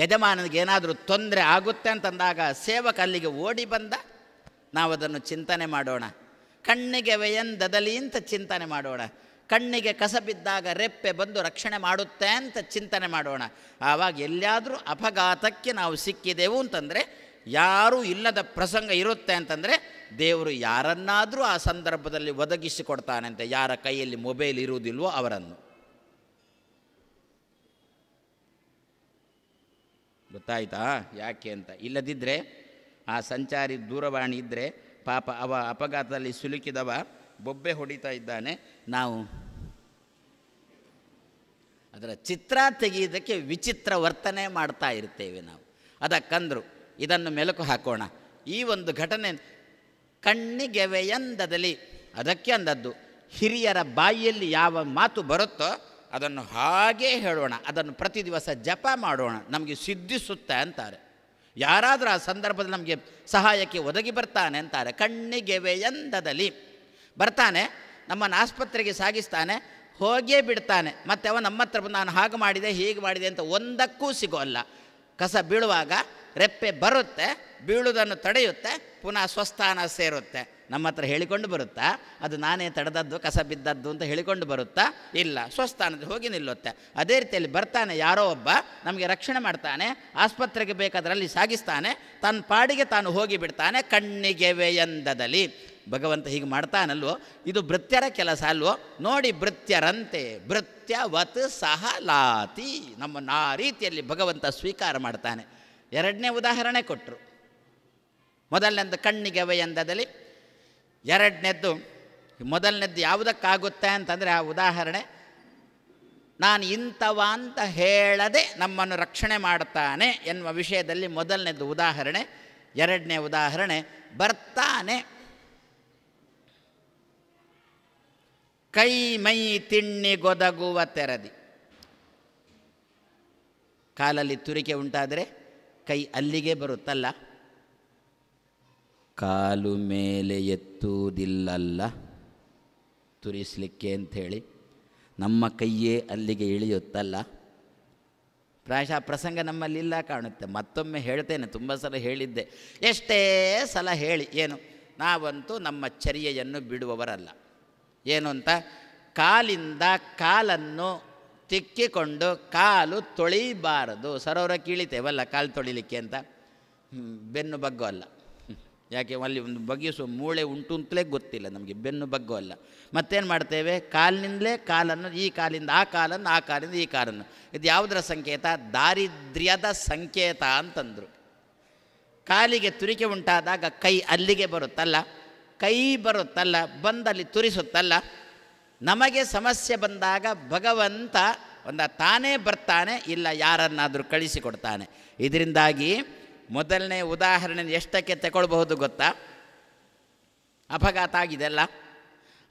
ಯಜಮಾನನಿಗೆ ಏನಾದರೂ ತೊಂದರೆ ಆಗುತ್ತೆ ಅಂತಂದಾಗ ಸೇವಕ ಅಲ್ಲಿಗೆ ಓಡಿ ಬಂದ ನಾವು ಅದನ್ನು ಚಿಂತನೆ ಮಾಡೋಣ ಕಣ್ಣಿಗೆ ವ್ಯಯಂದದಲಿ ಅಂತ ಚಿಂತನೆ ಮಾಡೋಣ ಕಣ್ಣಿಗೆ ಕಸ ಬಿದ್ದಾಗ ರೆಪ್ಪೆ ಬಂದು ರಕ್ಷಣೆ ಮಾಡುತ್ತೆ ಅಂತ ಚಿಂತನೆ ಮಾಡೋಣ ಆವಾಗ ಎಲ್ಲಿಯಾದರೂ ಅಪಘಾತಕ್ಕೆ ನಾವು ಸಿಕ್ಕಿದೆವು ಅಂತಂದರೆ ಯಾರೂ ಇಲ್ಲದ ಪ್ರಸಂಗ ಇರುತ್ತೆ ಅಂತಂದರೆ ದೇವರು ಯಾರನ್ನಾದರೂ ಆ ಸಂದರ್ಭದಲ್ಲಿ ಒದಗಿಸಿಕೊಡ್ತಾನಂತೆ ಯಾರ ಕೈಯಲ್ಲಿ ಮೊಬೈಲ್ ಇರುವುದಿಲ್ವೋ ಅವರನ್ನು ಗೊತ್ತಾಯ್ತಾ ಯಾಕೆ ಅಂತ ಇಲ್ಲದಿದ್ದರೆ ಆ ಸಂಚಾರಿ ದೂರವಾಣಿ ಇದ್ದರೆ ಪಾಪ ಅವ ಅಪಘಾತದಲ್ಲಿ ಸಿಲುಕಿದವ ಬೊಬ್ಬೆ ಹೊಡಿತಾ ಇದ್ದಾನೆ ನಾವು ಅದರ ಚಿತ್ರ ತೆಗೆಯೋದಕ್ಕೆ ವಿಚಿತ್ರ ವರ್ತನೆ ಮಾಡ್ತಾ ಇರ್ತೇವೆ ನಾವು ಅದಕ್ಕಂದ್ರು ಇದನ್ನು ಮೆಲುಕು ಹಾಕೋಣ ಈ ಒಂದು ಘಟನೆ ಕಣ್ಣಿಗೆವೆಯಂದದಲ್ಲಿ ಅದಕ್ಕೆ ಅಂದದ್ದು ಹಿರಿಯರ ಬಾಯಿಯಲ್ಲಿ ಯಾವ ಮಾತು ಬರುತ್ತೋ ಅದನ್ನು ಹಾಗೇ ಹೇಳೋಣ ಅದನ್ನು ಪ್ರತಿ ದಿವಸ ಜಪ ಮಾಡೋಣ ನಮಗೆ ಸಿದ್ಧಿಸುತ್ತೆ ಅಂತಾರೆ ಯಾರಾದರೂ ಆ ಸಂದರ್ಭದಲ್ಲಿ ನಮಗೆ ಸಹಾಯಕ್ಕೆ ಒದಗಿ ಬರ್ತಾನೆ ಅಂತಾರೆ ಕಣ್ಣಿಗೆವೆಯಂದದಲ್ಲಿ ಬರ್ತಾನೆ ನಮ್ಮನ್ನು ಆಸ್ಪತ್ರೆಗೆ ಸಾಗಿಸ್ತಾನೆ ಹೋಗೇ ಬಿಡ್ತಾನೆ ಮತ್ತೆ ಅವ ನಮ್ಮ ಹತ್ರ ಬಂದು ನಾನು ಹಾಗೆ ಮಾಡಿದೆ ಹೀಗೆ ಮಾಡಿದೆ ಅಂತ ಒಂದಕ್ಕೂ ಸಿಗೋಲ್ಲ ಕಸ ಬೀಳುವಾಗ ರೆಪ್ಪೆ ಬರುತ್ತೆ ಬೀಳುವುದನ್ನು ತಡೆಯುತ್ತೆ ಪುನಃ ಸ್ವಸ್ಥಾನ ಸೇರುತ್ತೆ ನಮ್ಮ ಹತ್ರ ಹೇಳಿಕೊಂಡು ಬರುತ್ತಾ ಅದು ನಾನೇ ತಡೆದದ್ದು ಕಸ ಬಿದ್ದದ್ದು ಅಂತ ಹೇಳಿಕೊಂಡು ಬರುತ್ತಾ ಇಲ್ಲ ಸ್ವಸ್ಥಾನದ ಹೋಗಿ ನಿಲ್ಲುತ್ತೆ ಅದೇ ರೀತಿಯಲ್ಲಿ ಬರ್ತಾನೆ ಯಾರೋ ಒಬ್ಬ ನಮಗೆ ರಕ್ಷಣೆ ಮಾಡ್ತಾನೆ ಆಸ್ಪತ್ರೆಗೆ ಬೇಕಾದರಲ್ಲಿ ಸಾಗಿಸ್ತಾನೆ ತನ್ನ ಪಾಡಿಗೆ ತಾನು ಹೋಗಿ ಬಿಡ್ತಾನೆ ಕಣ್ಣಿಗೆ ಎಂದದಲ್ಲಿ ಭಗವಂತ ಹೀಗೆ ಮಾಡ್ತಾನಲ್ವೋ ಇದು ಭೃತ್ಯರ ಕೆಲಸ ಅಲ್ವೋ ನೋಡಿ ಭೃತ್ಯರಂತೆ ಭೃತ್ಯವತ್ ಸಹಲಾತಿ ಲಾತಿ ನಮ್ಮನ್ನು ಆ ರೀತಿಯಲ್ಲಿ ಭಗವಂತ ಸ್ವೀಕಾರ ಮಾಡ್ತಾನೆ ಎರಡನೇ ಉದಾಹರಣೆ ಕೊಟ್ಟರು ಮೊದಲನೇದು ಕಣ್ಣಿಗೆ ವಯಂದದಲ್ಲಿ ಎರಡನೇದ್ದು ಮೊದಲನೇದ್ದು ಯಾವುದಕ್ಕಾಗುತ್ತೆ ಅಂತಂದರೆ ಆ ಉದಾಹರಣೆ ನಾನು ಇಂಥವ ಅಂತ ಹೇಳದೆ ನಮ್ಮನ್ನು ರಕ್ಷಣೆ ಮಾಡ್ತಾನೆ ಎನ್ನುವ ವಿಷಯದಲ್ಲಿ ಮೊದಲನೇದು ಉದಾಹರಣೆ ಎರಡನೇ ಉದಾಹರಣೆ ಬರ್ತಾನೆ ಕೈ ಮೈ ತಿಣ್ಣಿಗೊದಗುವ ತೆರದಿ ಕಾಲಲ್ಲಿ ತುರಿಕೆ ಉಂಟಾದರೆ ಕೈ ಅಲ್ಲಿಗೆ ಬರುತ್ತಲ್ಲ ಕಾಲು ಮೇಲೆ ಎತ್ತುವುದಿಲ್ಲಲ್ಲ ತುರಿಸಲಿಕ್ಕೆ ಅಂಥೇಳಿ ನಮ್ಮ ಕೈಯೇ ಅಲ್ಲಿಗೆ ಇಳಿಯುತ್ತಲ್ಲ ಪ್ರಾಯಶಃ ಪ್ರಸಂಗ ನಮ್ಮಲ್ಲಿಲ್ಲ ಕಾಣುತ್ತೆ ಮತ್ತೊಮ್ಮೆ ಹೇಳ್ತೇನೆ ತುಂಬ ಸಲ ಹೇಳಿದ್ದೆ ಎಷ್ಟೇ ಸಲ ಹೇಳಿ ಏನು ನಾವಂತೂ ನಮ್ಮ ಚರ್ಯೆಯನ್ನು ಬಿಡುವವರಲ್ಲ ಏನು ಅಂತ ಕಾಲಿಂದ ಕಾಲನ್ನು ತಿಕ್ಕಿಕೊಂಡು ಕಾಲು ತೊಳೀಬಾರದು ಸರೋವರ ಕೀಳಿತೇವಲ್ಲ ಕಾಲು ತೊಳಿಲಿಕ್ಕೆ ಅಂತ ಬೆನ್ನು ಬಗ್ಗು ಅಲ್ಲ ಯಾಕೆ ಅಲ್ಲಿ ಒಂದು ಬಗೆಯಿಸುವ ಮೂಳೆ ಉಂಟು ಅಂತಲೇ ಗೊತ್ತಿಲ್ಲ ನಮಗೆ ಬೆನ್ನು ಬಗ್ಗೋ ಅಲ್ಲ ಮತ್ತೇನು ಮಾಡ್ತೇವೆ ಕಾಲಿನಿಂದಲೇ ಕಾಲನ್ನು ಈ ಕಾಲಿಂದ ಆ ಕಾಲನ್ನು ಆ ಕಾಲಿಂದ ಈ ಕಾಲನ್ನು ಇದು ಯಾವುದರ ಸಂಕೇತ ದಾರಿದ್ರ್ಯದ ಸಂಕೇತ ಅಂತಂದರು ಕಾಲಿಗೆ ತುರಿಕೆ ಉಂಟಾದಾಗ ಕೈ ಅಲ್ಲಿಗೆ ಬರುತ್ತಲ್ಲ ಕೈ ಬರುತ್ತಲ್ಲ ಬಂದಲ್ಲಿ ತುರಿಸುತ್ತಲ್ಲ ನಮಗೆ ಸಮಸ್ಯೆ ಬಂದಾಗ ಭಗವಂತ ಒಂದು ತಾನೇ ಬರ್ತಾನೆ ಇಲ್ಲ ಯಾರನ್ನಾದರೂ ಕಳಿಸಿಕೊಡ್ತಾನೆ ಇದರಿಂದಾಗಿ ಮೊದಲನೇ ಉದಾಹರಣೆ ಎಷ್ಟಕ್ಕೆ ತಗೊಳ್ಬಹುದು ಗೊತ್ತಾ ಅಪಘಾತ ಆಗಿದೆ ಅಲ್ಲ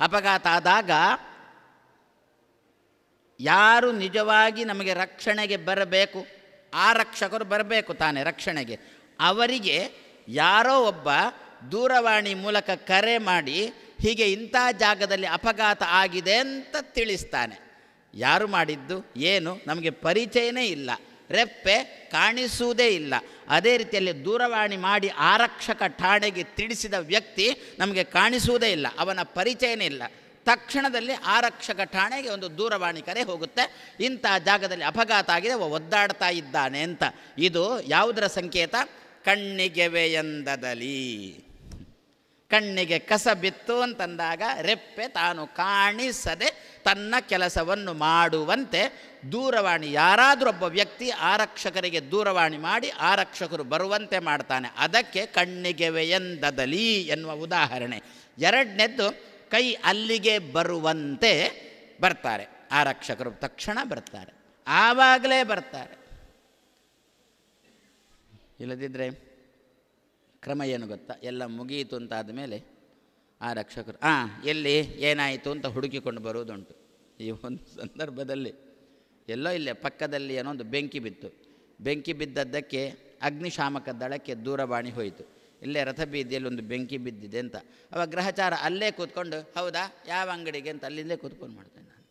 ಅಪಘಾತ ಆದಾಗ ಯಾರು ನಿಜವಾಗಿ ನಮಗೆ ರಕ್ಷಣೆಗೆ ಬರಬೇಕು ಆ ರಕ್ಷಕರು ಬರಬೇಕು ತಾನೇ ರಕ್ಷಣೆಗೆ ಅವರಿಗೆ ಯಾರೋ ಒಬ್ಬ ದೂರವಾಣಿ ಮೂಲಕ ಕರೆ ಮಾಡಿ ಹೀಗೆ ಇಂಥ ಜಾಗದಲ್ಲಿ ಅಪಘಾತ ಆಗಿದೆ ಅಂತ ತಿಳಿಸ್ತಾನೆ ಯಾರು ಮಾಡಿದ್ದು ಏನು ನಮಗೆ ಪರಿಚಯನೇ ಇಲ್ಲ ರೆಪ್ಪೆ ಕಾಣಿಸುವುದೇ ಇಲ್ಲ ಅದೇ ರೀತಿಯಲ್ಲಿ ದೂರವಾಣಿ ಮಾಡಿ ಆರಕ್ಷಕ ಠಾಣೆಗೆ ತಿಳಿಸಿದ ವ್ಯಕ್ತಿ ನಮಗೆ ಕಾಣಿಸುವುದೇ ಇಲ್ಲ ಅವನ ಪರಿಚಯನೇ ಇಲ್ಲ ತಕ್ಷಣದಲ್ಲಿ ಆರಕ್ಷಕ ಠಾಣೆಗೆ ಒಂದು ದೂರವಾಣಿ ಕರೆ ಹೋಗುತ್ತೆ ಇಂಥ ಜಾಗದಲ್ಲಿ ಅಪಘಾತ ಆಗಿದೆ ಒದ್ದಾಡ್ತಾ ಇದ್ದಾನೆ ಅಂತ ಇದು ಯಾವುದರ ಸಂಕೇತ ಕಣ್ಣಿಗೆವೆಯಂದದಲಿ ಕಣ್ಣಿಗೆ ಕಸ ಬಿತ್ತು ಅಂತಂದಾಗ ರೆಪ್ಪೆ ತಾನು ಕಾಣಿಸದೆ ತನ್ನ ಕೆಲಸವನ್ನು ಮಾಡುವಂತೆ ದೂರವಾಣಿ ಯಾರಾದರೂ ಒಬ್ಬ ವ್ಯಕ್ತಿ ಆರಕ್ಷಕರಿಗೆ ದೂರವಾಣಿ ಮಾಡಿ ಆರಕ್ಷಕರು ಬರುವಂತೆ ಮಾಡ್ತಾನೆ ಅದಕ್ಕೆ ಕಣ್ಣಿಗೆ ವೆಯಂದದಲಿ ಎನ್ನುವ ಉದಾಹರಣೆ ಎರಡನೇದ್ದು ಕೈ ಅಲ್ಲಿಗೆ ಬರುವಂತೆ ಬರ್ತಾರೆ ಆರಕ್ಷಕರು ತಕ್ಷಣ ಬರ್ತಾರೆ ಆವಾಗಲೇ ಬರ್ತಾರೆ ಇಲ್ಲದಿದ್ದರೆ ಕ್ರಮ ಏನು ಗೊತ್ತಾ ಎಲ್ಲ ಮುಗಿಯಿತು ಅಂತಾದ ಮೇಲೆ ಆ ರಕ್ಷಕರು ಆ ಎಲ್ಲಿ ಏನಾಯಿತು ಅಂತ ಹುಡುಕಿಕೊಂಡು ಬರುವುದುಂಟು ಈ ಒಂದು ಸಂದರ್ಭದಲ್ಲಿ ಎಲ್ಲೋ ಇಲ್ಲೇ ಪಕ್ಕದಲ್ಲಿ ಏನೋ ಒಂದು ಬೆಂಕಿ ಬಿತ್ತು ಬೆಂಕಿ ಬಿದ್ದದ್ದಕ್ಕೆ ಅಗ್ನಿಶಾಮಕ ದಳಕ್ಕೆ ದೂರವಾಣಿ ಹೋಯಿತು ಇಲ್ಲೇ ರಥಬೀದಿಯಲ್ಲಿ ಒಂದು ಬೆಂಕಿ ಬಿದ್ದಿದೆ ಅಂತ ಅವ ಗ್ರಹಚಾರ ಅಲ್ಲೇ ಕೂತ್ಕೊಂಡು ಹೌದಾ ಯಾವ ಅಂಗಡಿಗೆ ಅಂತ ಅಲ್ಲಿಂದೇ ಕೂತ್ಕೊಂಡು ಮಾಡ್ತೇನೆ ನಾನು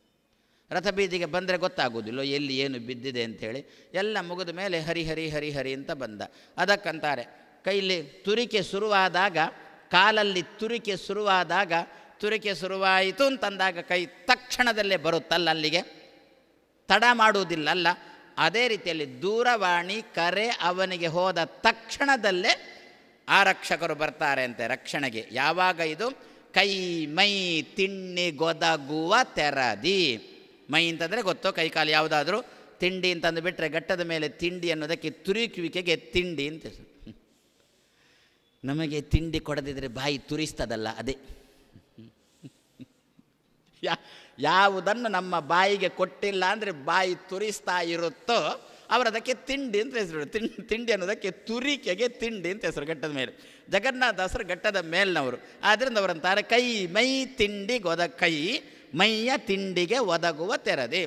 ರಥಬೀದಿಗೆ ಬಂದರೆ ಗೊತ್ತಾಗೋದಿಲ್ಲ ಎಲ್ಲಿ ಏನು ಬಿದ್ದಿದೆ ಅಂಥೇಳಿ ಎಲ್ಲ ಮುಗಿದ ಮೇಲೆ ಹರಿ ಹರಿ ಹರಿ ಹರಿ ಅಂತ ಬಂದ ಅದಕ್ಕಂತಾರೆ ಕೈಲಿ ತುರಿಕೆ ಶುರುವಾದಾಗ ಕಾಲಲ್ಲಿ ತುರಿಕೆ ಶುರುವಾದಾಗ ತುರಿಕೆ ಶುರುವಾಯಿತು ಅಂತಂದಾಗ ಕೈ ತಕ್ಷಣದಲ್ಲೇ ಬರುತ್ತಲ್ಲ ಅಲ್ಲಿಗೆ ತಡ ಮಾಡುವುದಿಲ್ಲ ಅಲ್ಲ ಅದೇ ರೀತಿಯಲ್ಲಿ ದೂರವಾಣಿ ಕರೆ ಅವನಿಗೆ ಹೋದ ತಕ್ಷಣದಲ್ಲೇ ಆರಕ್ಷಕರು ಬರ್ತಾರೆ ಅಂತೆ ರಕ್ಷಣೆಗೆ ಯಾವಾಗ ಇದು ಕೈ ಮೈ ತಿಂಡಿ ಗೊದಗುವ ತೆರದಿ ಮೈ ಅಂತಂದರೆ ಗೊತ್ತೋ ಕೈ ಕಾಲು ಯಾವುದಾದ್ರೂ ತಿಂಡಿ ಅಂತಂದು ಬಿಟ್ಟರೆ ಘಟ್ಟದ ಮೇಲೆ ತಿಂಡಿ ಅನ್ನೋದಕ್ಕೆ ತುರಿಕುವಿಕೆಗೆ ತಿಂಡಿ ಅಂತ ನಮಗೆ ತಿಂಡಿ ಕೊಡದಿದ್ದರೆ ಬಾಯಿ ತುರಿಸ್ತದಲ್ಲ ಅದೇ ಯಾ ಯಾವುದನ್ನು ನಮ್ಮ ಬಾಯಿಗೆ ಕೊಟ್ಟಿಲ್ಲ ಅಂದರೆ ಬಾಯಿ ತುರಿಸ್ತಾ ಇರುತ್ತೋ ಅವರು ಅದಕ್ಕೆ ತಿಂಡಿ ಅಂತ ಹೆಸರು ತಿಂಡಿ ತಿಂಡಿ ಅನ್ನೋದಕ್ಕೆ ತುರಿಕೆಗೆ ತಿಂಡಿ ಅಂತ ಹೆಸರು ಘಟ್ಟದ ಮೇಲೆ ಜಗನ್ನಾಥಾಸರು ಘಟ್ಟದ ಮೇಲಿನವರು ಆದ್ದರಿಂದ ಅವರಂತಾರೆ ಕೈ ಮೈ ತಿಂಡಿಗೊದ ಕೈ ಮೈಯ ತಿಂಡಿಗೆ ಒದಗುವ ತೆರದೆ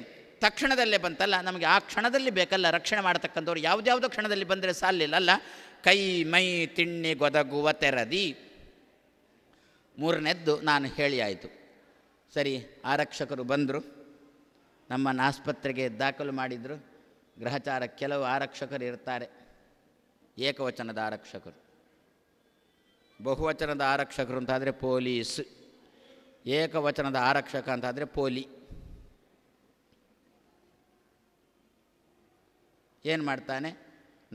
ತಕ್ಷಣದಲ್ಲೇ ಬಂತಲ್ಲ ನಮಗೆ ಆ ಕ್ಷಣದಲ್ಲಿ ಬೇಕಲ್ಲ ರಕ್ಷಣೆ ಮಾಡತಕ್ಕಂಥವ್ರು ಯಾವುದ್ಯಾವುದೋ ಕ್ಷಣದಲ್ಲಿ ಬಂದರೆ ಸಾಲಿಲ್ಲ ಅಲ್ಲ ಕೈ ಮೈ ತಿಣ್ಣಿ ಗೊದಗುವ ತೆರದಿ ಮೂರನೇದ್ದು ನಾನು ಹೇಳಿ ಆಯಿತು ಸರಿ ಆರಕ್ಷಕರು ಬಂದರು ನಮ್ಮನ್ನು ಆಸ್ಪತ್ರೆಗೆ ದಾಖಲು ಮಾಡಿದರು ಗ್ರಹಚಾರ ಕೆಲವು ಆರಕ್ಷಕರು ಇರ್ತಾರೆ ಏಕವಚನದ ಆರಕ್ಷಕರು ಬಹುವಚನದ ಆರಕ್ಷಕರು ಅಂತಾದರೆ ಪೊಲೀಸ್ ಏಕವಚನದ ಆರಕ್ಷಕ ಅಂತಾದರೆ ಪೋಲಿ ಏನು ಮಾಡ್ತಾನೆ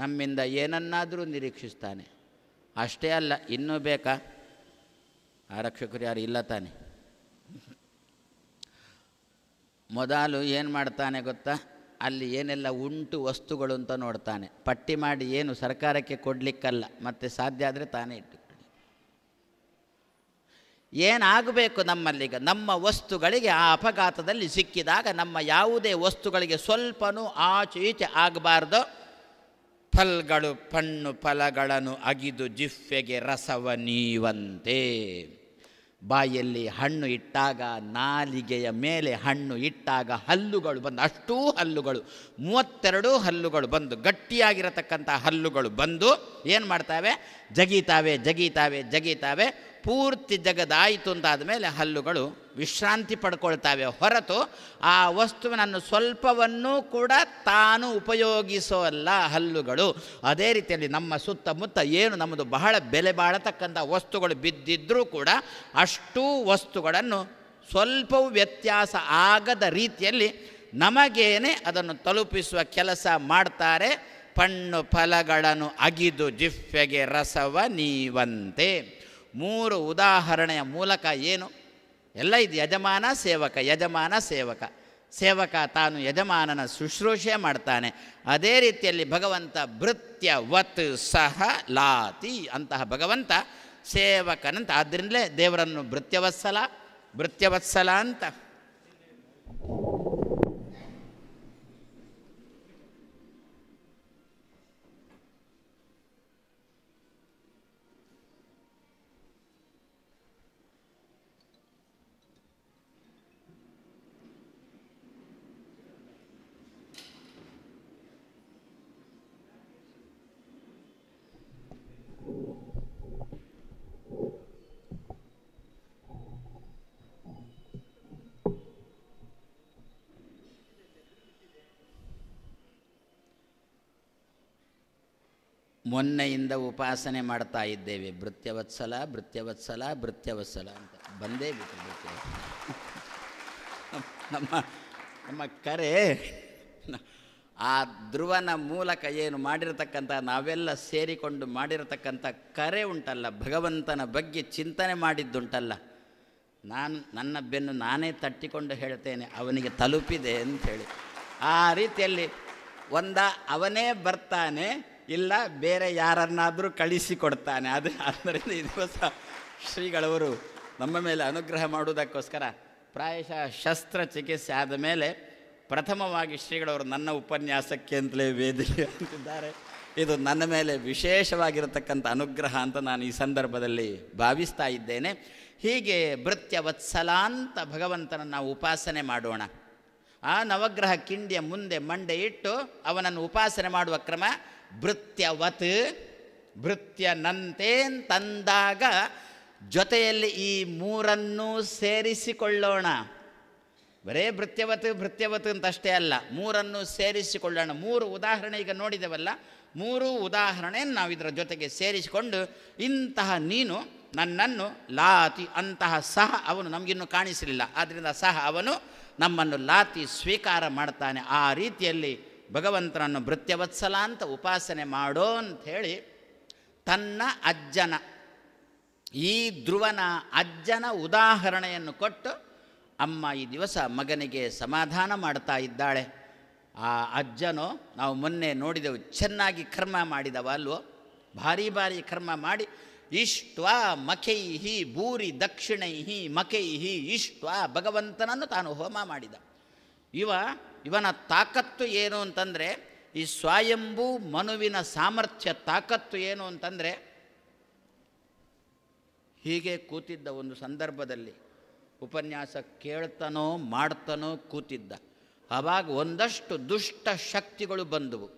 ನಮ್ಮಿಂದ ಏನನ್ನಾದರೂ ನಿರೀಕ್ಷಿಸ್ತಾನೆ ಅಷ್ಟೇ ಅಲ್ಲ ಇನ್ನೂ ಬೇಕಾ ಆರಕ್ಷಕರು ಯಾರು ಇಲ್ಲ ತಾನೆ ಮೊದಲು ಏನು ಮಾಡ್ತಾನೆ ಗೊತ್ತಾ ಅಲ್ಲಿ ಏನೆಲ್ಲ ಉಂಟು ವಸ್ತುಗಳು ಅಂತ ನೋಡ್ತಾನೆ ಪಟ್ಟಿ ಮಾಡಿ ಏನು ಸರ್ಕಾರಕ್ಕೆ ಕೊಡಲಿಕ್ಕಲ್ಲ ಮತ್ತು ಸಾಧ್ಯ ಆದರೆ ತಾನೇ ಇಟ್ಟು ಏನಾಗಬೇಕು ನಮ್ಮಲ್ಲಿಗ ನಮ್ಮ ವಸ್ತುಗಳಿಗೆ ಆ ಅಪಘಾತದಲ್ಲಿ ಸಿಕ್ಕಿದಾಗ ನಮ್ಮ ಯಾವುದೇ ವಸ್ತುಗಳಿಗೆ ಸ್ವಲ್ಪನೂ ಆಚೆ ಈಚೆ ಆಗಬಾರ್ದು ಫಲ್ಗಳು ಪಣ್ಣು ಫಲಗಳನ್ನು ಅಗಿದು ಜಿಫ್ಫೆಗೆ ರಸವ ನೀವಂತೆ ಬಾಯಲ್ಲಿ ಹಣ್ಣು ಇಟ್ಟಾಗ ನಾಲಿಗೆಯ ಮೇಲೆ ಹಣ್ಣು ಇಟ್ಟಾಗ ಹಲ್ಲುಗಳು ಬಂದು ಅಷ್ಟೂ ಹಲ್ಲುಗಳು ಮೂವತ್ತೆರಡೂ ಹಲ್ಲುಗಳು ಬಂದು ಗಟ್ಟಿಯಾಗಿರತಕ್ಕಂಥ ಹಲ್ಲುಗಳು ಬಂದು ಏನು ಮಾಡ್ತವೆ ಜಗೀತಾವೆ ಜಗೀತಾವೆ ಜಗೀತಾವೆ ಪೂರ್ತಿ ಜಗದಾಯಿತು ಮೇಲೆ ಹಲ್ಲುಗಳು ವಿಶ್ರಾಂತಿ ಪಡ್ಕೊಳ್ತಾವೆ ಹೊರತು ಆ ವಸ್ತುವಿನನ್ನು ಸ್ವಲ್ಪವನ್ನು ಕೂಡ ತಾನು ಉಪಯೋಗಿಸೋಲ್ಲ ಹಲ್ಲುಗಳು ಅದೇ ರೀತಿಯಲ್ಲಿ ನಮ್ಮ ಸುತ್ತಮುತ್ತ ಏನು ನಮ್ಮದು ಬಹಳ ಬೆಲೆ ಬಾಳತಕ್ಕಂಥ ವಸ್ತುಗಳು ಬಿದ್ದಿದ್ದರೂ ಕೂಡ ಅಷ್ಟೂ ವಸ್ತುಗಳನ್ನು ಸ್ವಲ್ಪವೂ ವ್ಯತ್ಯಾಸ ಆಗದ ರೀತಿಯಲ್ಲಿ ನಮಗೇನೆ ಅದನ್ನು ತಲುಪಿಸುವ ಕೆಲಸ ಮಾಡ್ತಾರೆ ಪಣ್ಣು ಫಲಗಳನ್ನು ಅಗಿದು ಜಿಫ್ಫೆಗೆ ರಸವ ನೀವಂತೆ ಮೂರು ಉದಾಹರಣೆಯ ಮೂಲಕ ಏನು ಎಲ್ಲ ಇದು ಯಜಮಾನ ಸೇವಕ ಯಜಮಾನ ಸೇವಕ ಸೇವಕ ತಾನು ಯಜಮಾನನ ಶುಶ್ರೂಷೆ ಮಾಡ್ತಾನೆ ಅದೇ ರೀತಿಯಲ್ಲಿ ಭಗವಂತ ಭೃತ್ಯವತ್ ಸಹ ಲಾತಿ ಅಂತಹ ಭಗವಂತ ಸೇವಕನಂತ ಆದ್ದರಿಂದಲೇ ದೇವರನ್ನು ಭೃತ್ಯವತ್ಸಲ ಭೃತ್ಯವತ್ಸಲ ಅಂತ ಮೊನ್ನೆಯಿಂದ ಉಪಾಸನೆ ಮಾಡ್ತಾ ಇದ್ದೇವೆ ಭೃತ್ಯವತ್ಸಲ ಭೃತ್ಯವತ್ಸಲ ಭೃತ್ಯವತ್ಸಲ ಅಂತ ಬಂದೇ ಬಿಟ್ಟು ನಮ್ಮ ನಮ್ಮ ಕರೆ ಆ ಧ್ರುವನ ಮೂಲಕ ಏನು ಮಾಡಿರತಕ್ಕಂಥ ನಾವೆಲ್ಲ ಸೇರಿಕೊಂಡು ಮಾಡಿರತಕ್ಕಂಥ ಕರೆ ಉಂಟಲ್ಲ ಭಗವಂತನ ಬಗ್ಗೆ ಚಿಂತನೆ ಮಾಡಿದ್ದುಂಟಲ್ಲ ನಾನು ನನ್ನ ಬೆನ್ನು ನಾನೇ ತಟ್ಟಿಕೊಂಡು ಹೇಳ್ತೇನೆ ಅವನಿಗೆ ತಲುಪಿದೆ ಅಂತ ಹೇಳಿ ಆ ರೀತಿಯಲ್ಲಿ ಒಂದ ಅವನೇ ಬರ್ತಾನೆ ಇಲ್ಲ ಬೇರೆ ಯಾರನ್ನಾದರೂ ಕಳಿಸಿಕೊಡ್ತಾನೆ ಅದು ಆದ್ದರಿಂದ ಈ ಶ್ರೀಗಳವರು ನಮ್ಮ ಮೇಲೆ ಅನುಗ್ರಹ ಮಾಡುವುದಕ್ಕೋಸ್ಕರ ಪ್ರಾಯಶಃ ಶಸ್ತ್ರಚಿಕಿತ್ಸೆ ಆದ ಮೇಲೆ ಪ್ರಥಮವಾಗಿ ಶ್ರೀಗಳವರು ನನ್ನ ಉಪನ್ಯಾಸಕ್ಕೆ ಅಂತಲೇ ವೇದಿಕೆ ಅಂತಿದ್ದಾರೆ ಇದು ನನ್ನ ಮೇಲೆ ವಿಶೇಷವಾಗಿರತಕ್ಕಂಥ ಅನುಗ್ರಹ ಅಂತ ನಾನು ಈ ಸಂದರ್ಭದಲ್ಲಿ ಭಾವಿಸ್ತಾ ಇದ್ದೇನೆ ಹೀಗೆ ಭೃತ್ಯ ವತ್ಸಲಾಂತ ಭಗವಂತನನ್ನು ನಾವು ಉಪಾಸನೆ ಮಾಡೋಣ ಆ ನವಗ್ರಹ ಕಿಂಡಿಯ ಮುಂದೆ ಮಂಡೆ ಇಟ್ಟು ಅವನನ್ನು ಉಪಾಸನೆ ಮಾಡುವ ಕ್ರಮ ಭೃತ್ಯವತ್ ತಂದಾಗ ಜೊತೆಯಲ್ಲಿ ಈ ಮೂರನ್ನೂ ಸೇರಿಸಿಕೊಳ್ಳೋಣ ಬರೇ ಭೃತ್ಯವತ್ ಭೃತ್ಯವತ್ ಅಂತಷ್ಟೇ ಅಲ್ಲ ಮೂರನ್ನು ಸೇರಿಸಿಕೊಳ್ಳೋಣ ಮೂರು ಉದಾಹರಣೆ ಈಗ ನೋಡಿದೆವಲ್ಲ ಮೂರು ಉದಾಹರಣೆಯನ್ನು ನಾವು ಇದರ ಜೊತೆಗೆ ಸೇರಿಸಿಕೊಂಡು ಇಂತಹ ನೀನು ನನ್ನನ್ನು ಲಾತಿ ಅಂತಹ ಸಹ ಅವನು ನಮಗಿನ್ನೂ ಕಾಣಿಸಲಿಲ್ಲ ಆದ್ದರಿಂದ ಸಹ ಅವನು ನಮ್ಮನ್ನು ಲಾತಿ ಸ್ವೀಕಾರ ಮಾಡ್ತಾನೆ ಆ ರೀತಿಯಲ್ಲಿ ಭಗವಂತನನ್ನು ಭೃತ್ಯವತ್ಸಲ ಅಂತ ಉಪಾಸನೆ ಮಾಡೋ ಅಂಥೇಳಿ ತನ್ನ ಅಜ್ಜನ ಈ ಧ್ರುವನ ಅಜ್ಜನ ಉದಾಹರಣೆಯನ್ನು ಕೊಟ್ಟು ಅಮ್ಮ ಈ ದಿವಸ ಮಗನಿಗೆ ಸಮಾಧಾನ ಮಾಡ್ತಾ ಇದ್ದಾಳೆ ಆ ಅಜ್ಜನು ನಾವು ಮೊನ್ನೆ ನೋಡಿದೆವು ಚೆನ್ನಾಗಿ ಕರ್ಮ ಮಾಡಿದವ ಅಲ್ವೋ ಭಾರಿ ಭಾರಿ ಕರ್ಮ ಮಾಡಿ ಇಷ್ಟ್ವಾ ಮಖೈಹಿ ಭೂರಿ ದಕ್ಷಿಣೈಹಿ ಮಖೈಹಿ ಇಷ್ಟ್ವಾ ಭಗವಂತನನ್ನು ತಾನು ಹೋಮ ಮಾಡಿದ ಇವ ಇವನ ತಾಕತ್ತು ಏನು ಅಂತಂದರೆ ಈ ಸ್ವಯಂಭೂ ಮನುವಿನ ಸಾಮರ್ಥ್ಯ ತಾಕತ್ತು ಏನು ಅಂತಂದರೆ ಹೀಗೆ ಕೂತಿದ್ದ ಒಂದು ಸಂದರ್ಭದಲ್ಲಿ ಉಪನ್ಯಾಸ ಕೇಳ್ತಾನೋ ಮಾಡ್ತಾನೋ ಕೂತಿದ್ದ ಆವಾಗ ಒಂದಷ್ಟು ದುಷ್ಟ ಶಕ್ತಿಗಳು ಬಂದವು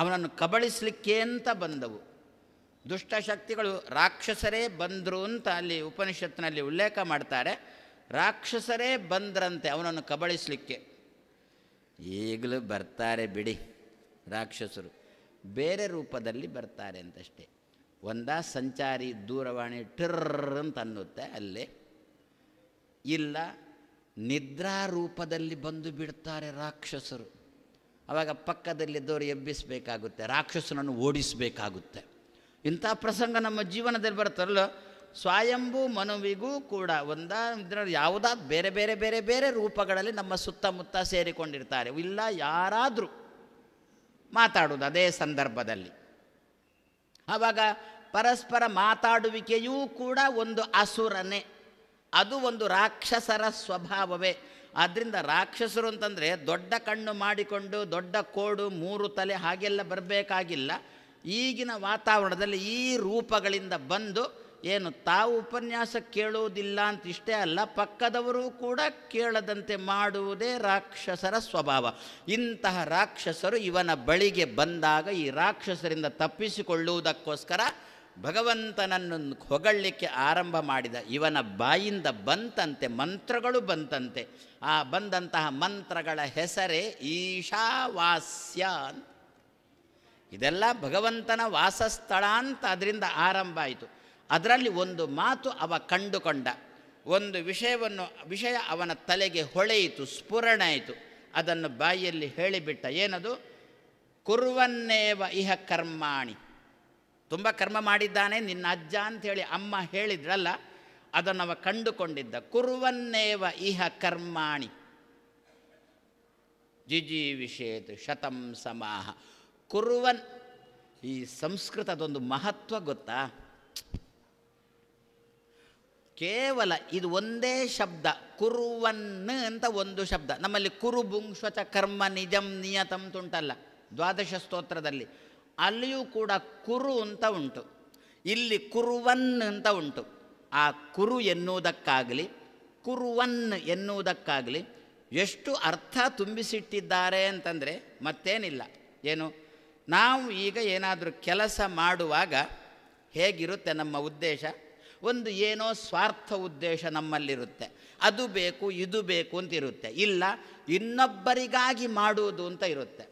ಅವನನ್ನು ಕಬಳಿಸಲಿಕ್ಕೆ ಅಂತ ಬಂದವು ದುಷ್ಟಶಕ್ತಿಗಳು ರಾಕ್ಷಸರೇ ಬಂದರು ಅಂತ ಅಲ್ಲಿ ಉಪನಿಷತ್ತಿನಲ್ಲಿ ಉಲ್ಲೇಖ ಮಾಡ್ತಾರೆ ರಾಕ್ಷಸರೇ ಬಂದ್ರಂತೆ ಅವನನ್ನು ಕಬಳಿಸಲಿಕ್ಕೆ ಈಗಲೂ ಬರ್ತಾರೆ ಬಿಡಿ ರಾಕ್ಷಸರು ಬೇರೆ ರೂಪದಲ್ಲಿ ಬರ್ತಾರೆ ಅಂತಷ್ಟೇ ಒಂದ ಸಂಚಾರಿ ದೂರವಾಣಿ ಟಿರ್ರ್ ಅಂತ ಅನ್ನುತ್ತೆ ಅಲ್ಲೇ ಇಲ್ಲ ನಿದ್ರಾ ರೂಪದಲ್ಲಿ ಬಂದು ಬಿಡ್ತಾರೆ ರಾಕ್ಷಸರು ಆವಾಗ ಪಕ್ಕದಲ್ಲಿದ್ದವರು ಎಬ್ಬಿಸಬೇಕಾಗುತ್ತೆ ರಾಕ್ಷಸನನ್ನು ಓಡಿಸಬೇಕಾಗುತ್ತೆ ಇಂಥ ಪ್ರಸಂಗ ನಮ್ಮ ಜೀವನದಲ್ಲಿ ಬರ್ತಾರಲ್ಲೋ ಸ್ವಯಂಭೂ ಮನುವಿಗೂ ಕೂಡ ಒಂದಾದ್ರಲ್ಲಿ ಯಾವುದಾದ್ರು ಬೇರೆ ಬೇರೆ ಬೇರೆ ಬೇರೆ ರೂಪಗಳಲ್ಲಿ ನಮ್ಮ ಸುತ್ತಮುತ್ತ ಸೇರಿಕೊಂಡಿರ್ತಾರೆ ಇಲ್ಲ ಯಾರಾದರೂ ಮಾತಾಡೋದು ಅದೇ ಸಂದರ್ಭದಲ್ಲಿ ಆವಾಗ ಪರಸ್ಪರ ಮಾತಾಡುವಿಕೆಯೂ ಕೂಡ ಒಂದು ಅಸುರನೆ ಅದು ಒಂದು ರಾಕ್ಷಸರ ಸ್ವಭಾವವೇ ಆದ್ದರಿಂದ ರಾಕ್ಷಸರು ಅಂತಂದರೆ ದೊಡ್ಡ ಕಣ್ಣು ಮಾಡಿಕೊಂಡು ದೊಡ್ಡ ಕೋಡು ಮೂರು ತಲೆ ಹಾಗೆಲ್ಲ ಬರಬೇಕಾಗಿಲ್ಲ ಈಗಿನ ವಾತಾವರಣದಲ್ಲಿ ಈ ರೂಪಗಳಿಂದ ಬಂದು ಏನು ತಾವು ಉಪನ್ಯಾಸ ಕೇಳುವುದಿಲ್ಲ ಅಂತ ಇಷ್ಟೇ ಅಲ್ಲ ಪಕ್ಕದವರು ಕೂಡ ಕೇಳದಂತೆ ಮಾಡುವುದೇ ರಾಕ್ಷಸರ ಸ್ವಭಾವ ಇಂತಹ ರಾಕ್ಷಸರು ಇವನ ಬಳಿಗೆ ಬಂದಾಗ ಈ ರಾಕ್ಷಸರಿಂದ ತಪ್ಪಿಸಿಕೊಳ್ಳುವುದಕ್ಕೋಸ್ಕರ ಭಗವಂತನನ್ನು ಹೊಗಳಲಿಕ್ಕೆ ಆರಂಭ ಮಾಡಿದ ಇವನ ಬಾಯಿಂದ ಬಂತಂತೆ ಮಂತ್ರಗಳು ಬಂತಂತೆ ಆ ಬಂದಂತಹ ಮಂತ್ರಗಳ ಹೆಸರೇ ಈಶಾವಾಸ್ಯ ಇದೆಲ್ಲ ಭಗವಂತನ ವಾಸಸ್ಥಳ ಅಂತ ಅದರಿಂದ ಆರಂಭ ಆಯಿತು ಅದರಲ್ಲಿ ಒಂದು ಮಾತು ಅವ ಕಂಡುಕೊಂಡ ಒಂದು ವಿಷಯವನ್ನು ವಿಷಯ ಅವನ ತಲೆಗೆ ಹೊಳೆಯಿತು ಆಯಿತು ಅದನ್ನು ಬಾಯಿಯಲ್ಲಿ ಹೇಳಿಬಿಟ್ಟ ಏನದು ಕುರುವನ್ನೇವ ಇಹ ಕರ್ಮಾಣಿ ತುಂಬ ಕರ್ಮ ಮಾಡಿದ್ದಾನೆ ನಿನ್ನ ಅಜ್ಜ ಅಂಥೇಳಿ ಅಮ್ಮ ಹೇಳಿದ್ರಲ್ಲ ಅವ ಕಂಡುಕೊಂಡಿದ್ದ ಕುರುವನ್ನೇವ ಇಹ ಕರ್ಮಾಣಿ ವಿಷೇತು ಶತಂ ಸಮಾಹ ಕುರುವನ್ ಈ ಸಂಸ್ಕೃತದೊಂದು ಮಹತ್ವ ಗೊತ್ತಾ ಕೇವಲ ಇದು ಒಂದೇ ಶಬ್ದ ಕುರುವನ್ ಅಂತ ಒಂದು ಶಬ್ದ ನಮ್ಮಲ್ಲಿ ಕುರು ಕರ್ಮ ನಿಜಂ ನಿಯತಂ ತುಂಟಲ್ಲ ದ್ವಾದಶ ಸ್ತೋತ್ರದಲ್ಲಿ ಅಲ್ಲಿಯೂ ಕೂಡ ಕುರು ಅಂತ ಉಂಟು ಇಲ್ಲಿ ಕುರುವನ್ ಅಂತ ಉಂಟು ಆ ಕುರು ಎನ್ನುವುದಕ್ಕಾಗಲಿ ಕುರುವನ್ ಎನ್ನುವುದಕ್ಕಾಗಲಿ ಎಷ್ಟು ಅರ್ಥ ತುಂಬಿಸಿಟ್ಟಿದ್ದಾರೆ ಅಂತಂದರೆ ಮತ್ತೇನಿಲ್ಲ ಏನು ನಾವು ಈಗ ಏನಾದರೂ ಕೆಲಸ ಮಾಡುವಾಗ ಹೇಗಿರುತ್ತೆ ನಮ್ಮ ಉದ್ದೇಶ ಒಂದು ಏನೋ ಸ್ವಾರ್ಥ ಉದ್ದೇಶ ನಮ್ಮಲ್ಲಿರುತ್ತೆ ಅದು ಬೇಕು ಇದು ಬೇಕು ಅಂತ ಇರುತ್ತೆ ಇಲ್ಲ ಇನ್ನೊಬ್ಬರಿಗಾಗಿ ಮಾಡುವುದು ಅಂತ ಇರುತ್ತೆ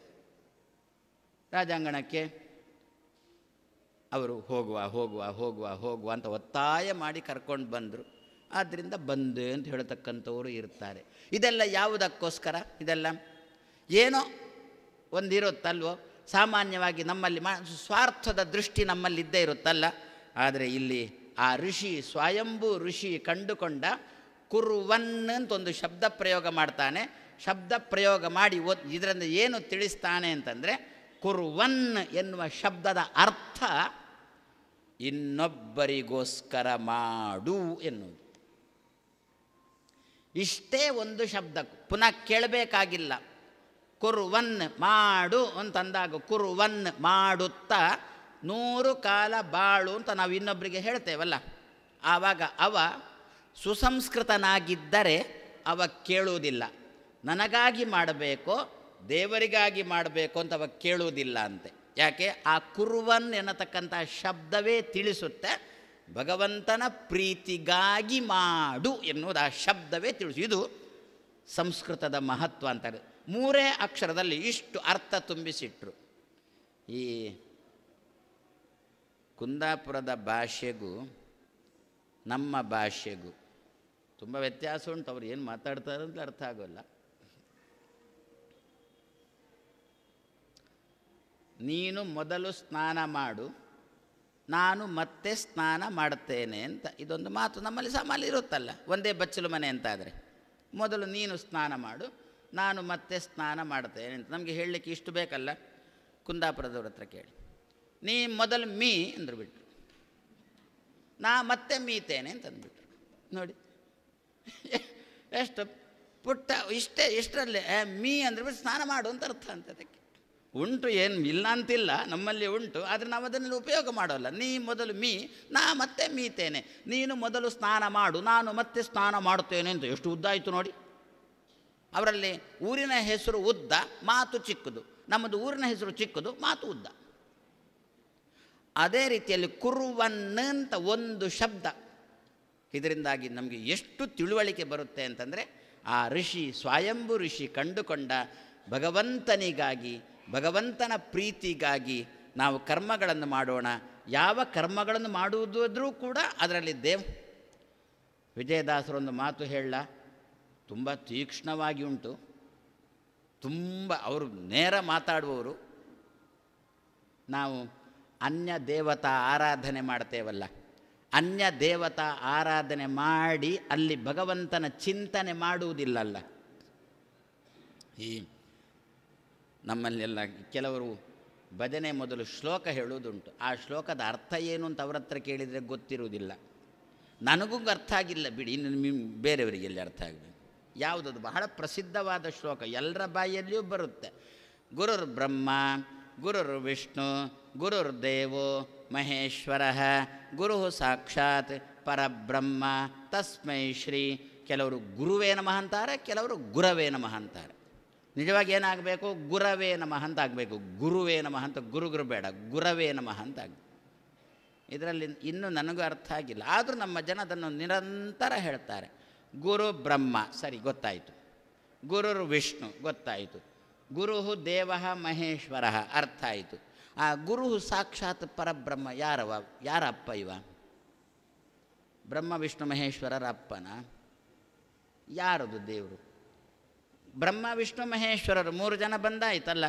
ರಾಜಾಂಗಣಕ್ಕೆ ಅವರು ಹೋಗುವ ಹೋಗುವ ಹೋಗುವ ಹೋಗುವ ಅಂತ ಒತ್ತಾಯ ಮಾಡಿ ಕರ್ಕೊಂಡು ಬಂದರು ಆದ್ದರಿಂದ ಬಂದು ಅಂತ ಹೇಳತಕ್ಕಂಥವರು ಇರ್ತಾರೆ ಇದೆಲ್ಲ ಯಾವುದಕ್ಕೋಸ್ಕರ ಇದೆಲ್ಲ ಏನೋ ಒಂದಿರುತ್ತಲ್ವೋ ಸಾಮಾನ್ಯವಾಗಿ ನಮ್ಮಲ್ಲಿ ಮಾ ಸ್ವಾರ್ಥದ ದೃಷ್ಟಿ ನಮ್ಮಲ್ಲಿದ್ದೇ ಇರುತ್ತಲ್ಲ ಆದರೆ ಇಲ್ಲಿ ಆ ಋಷಿ ಸ್ವಯಂಭೂ ಋಷಿ ಕಂಡುಕೊಂಡ ಕುರುವನ್ ಅಂತ ಒಂದು ಶಬ್ದ ಪ್ರಯೋಗ ಮಾಡ್ತಾನೆ ಶಬ್ದ ಪ್ರಯೋಗ ಮಾಡಿ ಓದ್ ಇದರಿಂದ ಏನು ತಿಳಿಸ್ತಾನೆ ಅಂತಂದರೆ ಕುರುವನ್ ಎನ್ನುವ ಶಬ್ದದ ಅರ್ಥ ಇನ್ನೊಬ್ಬರಿಗೋಸ್ಕರ ಮಾಡು ಎನ್ನುವುದು ಇಷ್ಟೇ ಒಂದು ಶಬ್ದ ಪುನಃ ಕೇಳಬೇಕಾಗಿಲ್ಲ ಕುರುವನ್ ಮಾಡು ಅಂತಂದಾಗ ಕುರುವನ್ ಮಾಡುತ್ತಾ ನೂರು ಕಾಲ ಬಾಳು ಅಂತ ನಾವು ಇನ್ನೊಬ್ಬರಿಗೆ ಹೇಳ್ತೇವಲ್ಲ ಆವಾಗ ಅವ ಸುಸಂಸ್ಕೃತನಾಗಿದ್ದರೆ ಅವ ಕೇಳುವುದಿಲ್ಲ ನನಗಾಗಿ ಮಾಡಬೇಕು ದೇವರಿಗಾಗಿ ಮಾಡಬೇಕು ಅಂತ ಅವ ಕೇಳುವುದಿಲ್ಲ ಅಂತೆ ಯಾಕೆ ಆ ಕುರುವನ್ ಎನ್ನತಕ್ಕಂಥ ಶಬ್ದವೇ ತಿಳಿಸುತ್ತೆ ಭಗವಂತನ ಪ್ರೀತಿಗಾಗಿ ಮಾಡು ಎನ್ನುವುದು ಆ ಶಬ್ದವೇ ತಿಳಿಸು ಇದು ಸಂಸ್ಕೃತದ ಮಹತ್ವ ಅಂತಾರೆ ಮೂರೇ ಅಕ್ಷರದಲ್ಲಿ ಇಷ್ಟು ಅರ್ಥ ತುಂಬಿಸಿಟ್ರು ಈ ಕುಂದಾಪುರದ ಭಾಷೆಗೂ ನಮ್ಮ ಭಾಷೆಗೂ ತುಂಬ ವ್ಯತ್ಯಾಸ ಉಂಟು ಅವ್ರು ಏನು ಮಾತಾಡ್ತಾರೆ ಅಂತ ಅರ್ಥ ಆಗೋಲ್ಲ ನೀನು ಮೊದಲು ಸ್ನಾನ ಮಾಡು ನಾನು ಮತ್ತೆ ಸ್ನಾನ ಮಾಡ್ತೇನೆ ಅಂತ ಇದೊಂದು ಮಾತು ನಮ್ಮಲ್ಲಿ ಸಾಮಾನ್ಯ ಇರುತ್ತಲ್ಲ ಒಂದೇ ಬಚ್ಚಲು ಮನೆ ಅಂತಾದರೆ ಮೊದಲು ನೀನು ಸ್ನಾನ ಮಾಡು ನಾನು ಮತ್ತೆ ಸ್ನಾನ ಮಾಡ್ತೇನೆ ಅಂತ ನಮಗೆ ಹೇಳಲಿಕ್ಕೆ ಇಷ್ಟು ಬೇಕಲ್ಲ ಕುಂದಾಪುರದವ್ರ ಹತ್ರ ಕೇಳಿ ನೀ ಮೊದಲು ಮೀ ಅಂದ್ರೆ ಬಿಟ್ರು ನಾ ಮತ್ತೆ ಮೀತೇನೆ ಅಂತಂದ್ಬಿಟ್ರು ನೋಡಿ ಎಷ್ಟು ಪುಟ್ಟ ಇಷ್ಟೇ ಇಷ್ಟರಲ್ಲೇ ಮೀ ಅಂದ್ರೆ ಸ್ನಾನ ಮಾಡು ಅಂತ ಅರ್ಥ ಅಂತ ಅದಕ್ಕೆ ಉಂಟು ಏನು ಇಲ್ಲ ಅಂತಿಲ್ಲ ನಮ್ಮಲ್ಲಿ ಉಂಟು ಆದರೆ ನಾವು ಅದನ್ನು ಉಪಯೋಗ ಮಾಡೋಲ್ಲ ನೀ ಮೊದಲು ಮೀ ನಾ ಮತ್ತೆ ಮೀತೇನೆ ನೀನು ಮೊದಲು ಸ್ನಾನ ಮಾಡು ನಾನು ಮತ್ತೆ ಸ್ನಾನ ಮಾಡುತ್ತೇನೆ ಅಂತ ಎಷ್ಟು ಉದ್ದ ನೋಡಿ ಅವರಲ್ಲಿ ಊರಿನ ಹೆಸರು ಉದ್ದ ಮಾತು ಚಿಕ್ಕದು ನಮ್ಮದು ಊರಿನ ಹೆಸರು ಚಿಕ್ಕದು ಮಾತು ಉದ್ದ ಅದೇ ರೀತಿಯಲ್ಲಿ ಕುರುವನ್ನಂಥ ಅಂತ ಒಂದು ಶಬ್ದ ಇದರಿಂದಾಗಿ ನಮಗೆ ಎಷ್ಟು ತಿಳುವಳಿಕೆ ಬರುತ್ತೆ ಅಂತಂದರೆ ಆ ಋಷಿ ಸ್ವಯಂಭು ಋಷಿ ಕಂಡುಕೊಂಡ ಭಗವಂತನಿಗಾಗಿ ಭಗವಂತನ ಪ್ರೀತಿಗಾಗಿ ನಾವು ಕರ್ಮಗಳನ್ನು ಮಾಡೋಣ ಯಾವ ಕರ್ಮಗಳನ್ನು ಮಾಡುವುದಾದರೂ ಕೂಡ ಅದರಲ್ಲಿ ದೇವ್ ವಿಜಯದಾಸರೊಂದು ಮಾತು ಹೇಳ ತುಂಬ ತೀಕ್ಷ್ಣವಾಗಿ ಉಂಟು ತುಂಬ ಅವರು ನೇರ ಮಾತಾಡುವವರು ನಾವು ಅನ್ಯ ದೇವತಾ ಆರಾಧನೆ ಮಾಡ್ತೇವಲ್ಲ ಅನ್ಯ ದೇವತಾ ಆರಾಧನೆ ಮಾಡಿ ಅಲ್ಲಿ ಭಗವಂತನ ಚಿಂತನೆ ಮಾಡುವುದಿಲ್ಲಲ್ಲ ಈ ನಮ್ಮಲ್ಲೆಲ್ಲ ಕೆಲವರು ಭಜನೆ ಮೊದಲು ಶ್ಲೋಕ ಹೇಳುವುದುಂಟು ಆ ಶ್ಲೋಕದ ಅರ್ಥ ಏನು ಅಂತ ಅವ್ರ ಹತ್ರ ಕೇಳಿದರೆ ಗೊತ್ತಿರುವುದಿಲ್ಲ ನನಗೂ ಅರ್ಥ ಆಗಿಲ್ಲ ಬಿಡಿ ಇನ್ನು ಬೇರೆಯವರಿಗೆಲ್ಲಿ ಅರ್ಥ ಆಗಬೇಕು ಯಾವುದದು ಬಹಳ ಪ್ರಸಿದ್ಧವಾದ ಶ್ಲೋಕ ಎಲ್ಲರ ಬಾಯಲ್ಲಿಯೂ ಬರುತ್ತೆ ಗುರುರ್ ಬ್ರಹ್ಮ ಗುರುರ್ ವಿಷ್ಣು ಗುರುರ್ ದೇವೋ ಮಹೇಶ್ವರ ಗುರು ಸಾಕ್ಷಾತ್ ಪರಬ್ರಹ್ಮ ತಸ್ಮೈ ಶ್ರೀ ಕೆಲವರು ಗುರುವೇ ನಮಃ ಅಂತಾರೆ ಕೆಲವರು ಗುರವೇ ನಮಃ ಅಂತಾರೆ ನಿಜವಾಗಿ ಏನಾಗಬೇಕು ಗುರವೇ ನಮಃ ಅಂತ ಆಗಬೇಕು ಗುರುವೇ ನಮಃ ಅಂತ ಗುರುಗುರು ಬೇಡ ಗುರವೇ ನಮಃ ಅಂತ ಆಗ ಇದರಲ್ಲಿ ಇನ್ನೂ ನನಗೂ ಅರ್ಥ ಆಗಿಲ್ಲ ಆದರೂ ನಮ್ಮ ಜನ ಅದನ್ನು ನಿರಂತರ ಹೇಳ್ತಾರೆ ಗುರು ಬ್ರಹ್ಮ ಸರಿ ಗೊತ್ತಾಯಿತು ಗುರುರು ವಿಷ್ಣು ಗೊತ್ತಾಯಿತು ಗುರು ದೇವ ಮಹೇಶ್ವರ ಅರ್ಥ ಆಯಿತು ಆ ಗುರು ಸಾಕ್ಷಾತ್ ಪರಬ್ರಹ್ಮ ಯಾರವ ಅಪ್ಪ ಇವ ಬ್ರಹ್ಮ ವಿಷ್ಣು ಮಹೇಶ್ವರರ ಅಪ್ಪನ ಯಾರದು ದೇವರು ಬ್ರಹ್ಮ ವಿಷ್ಣು ಮಹೇಶ್ವರರು ಮೂರು ಜನ ಬಂದಾಯ್ತಲ್ಲ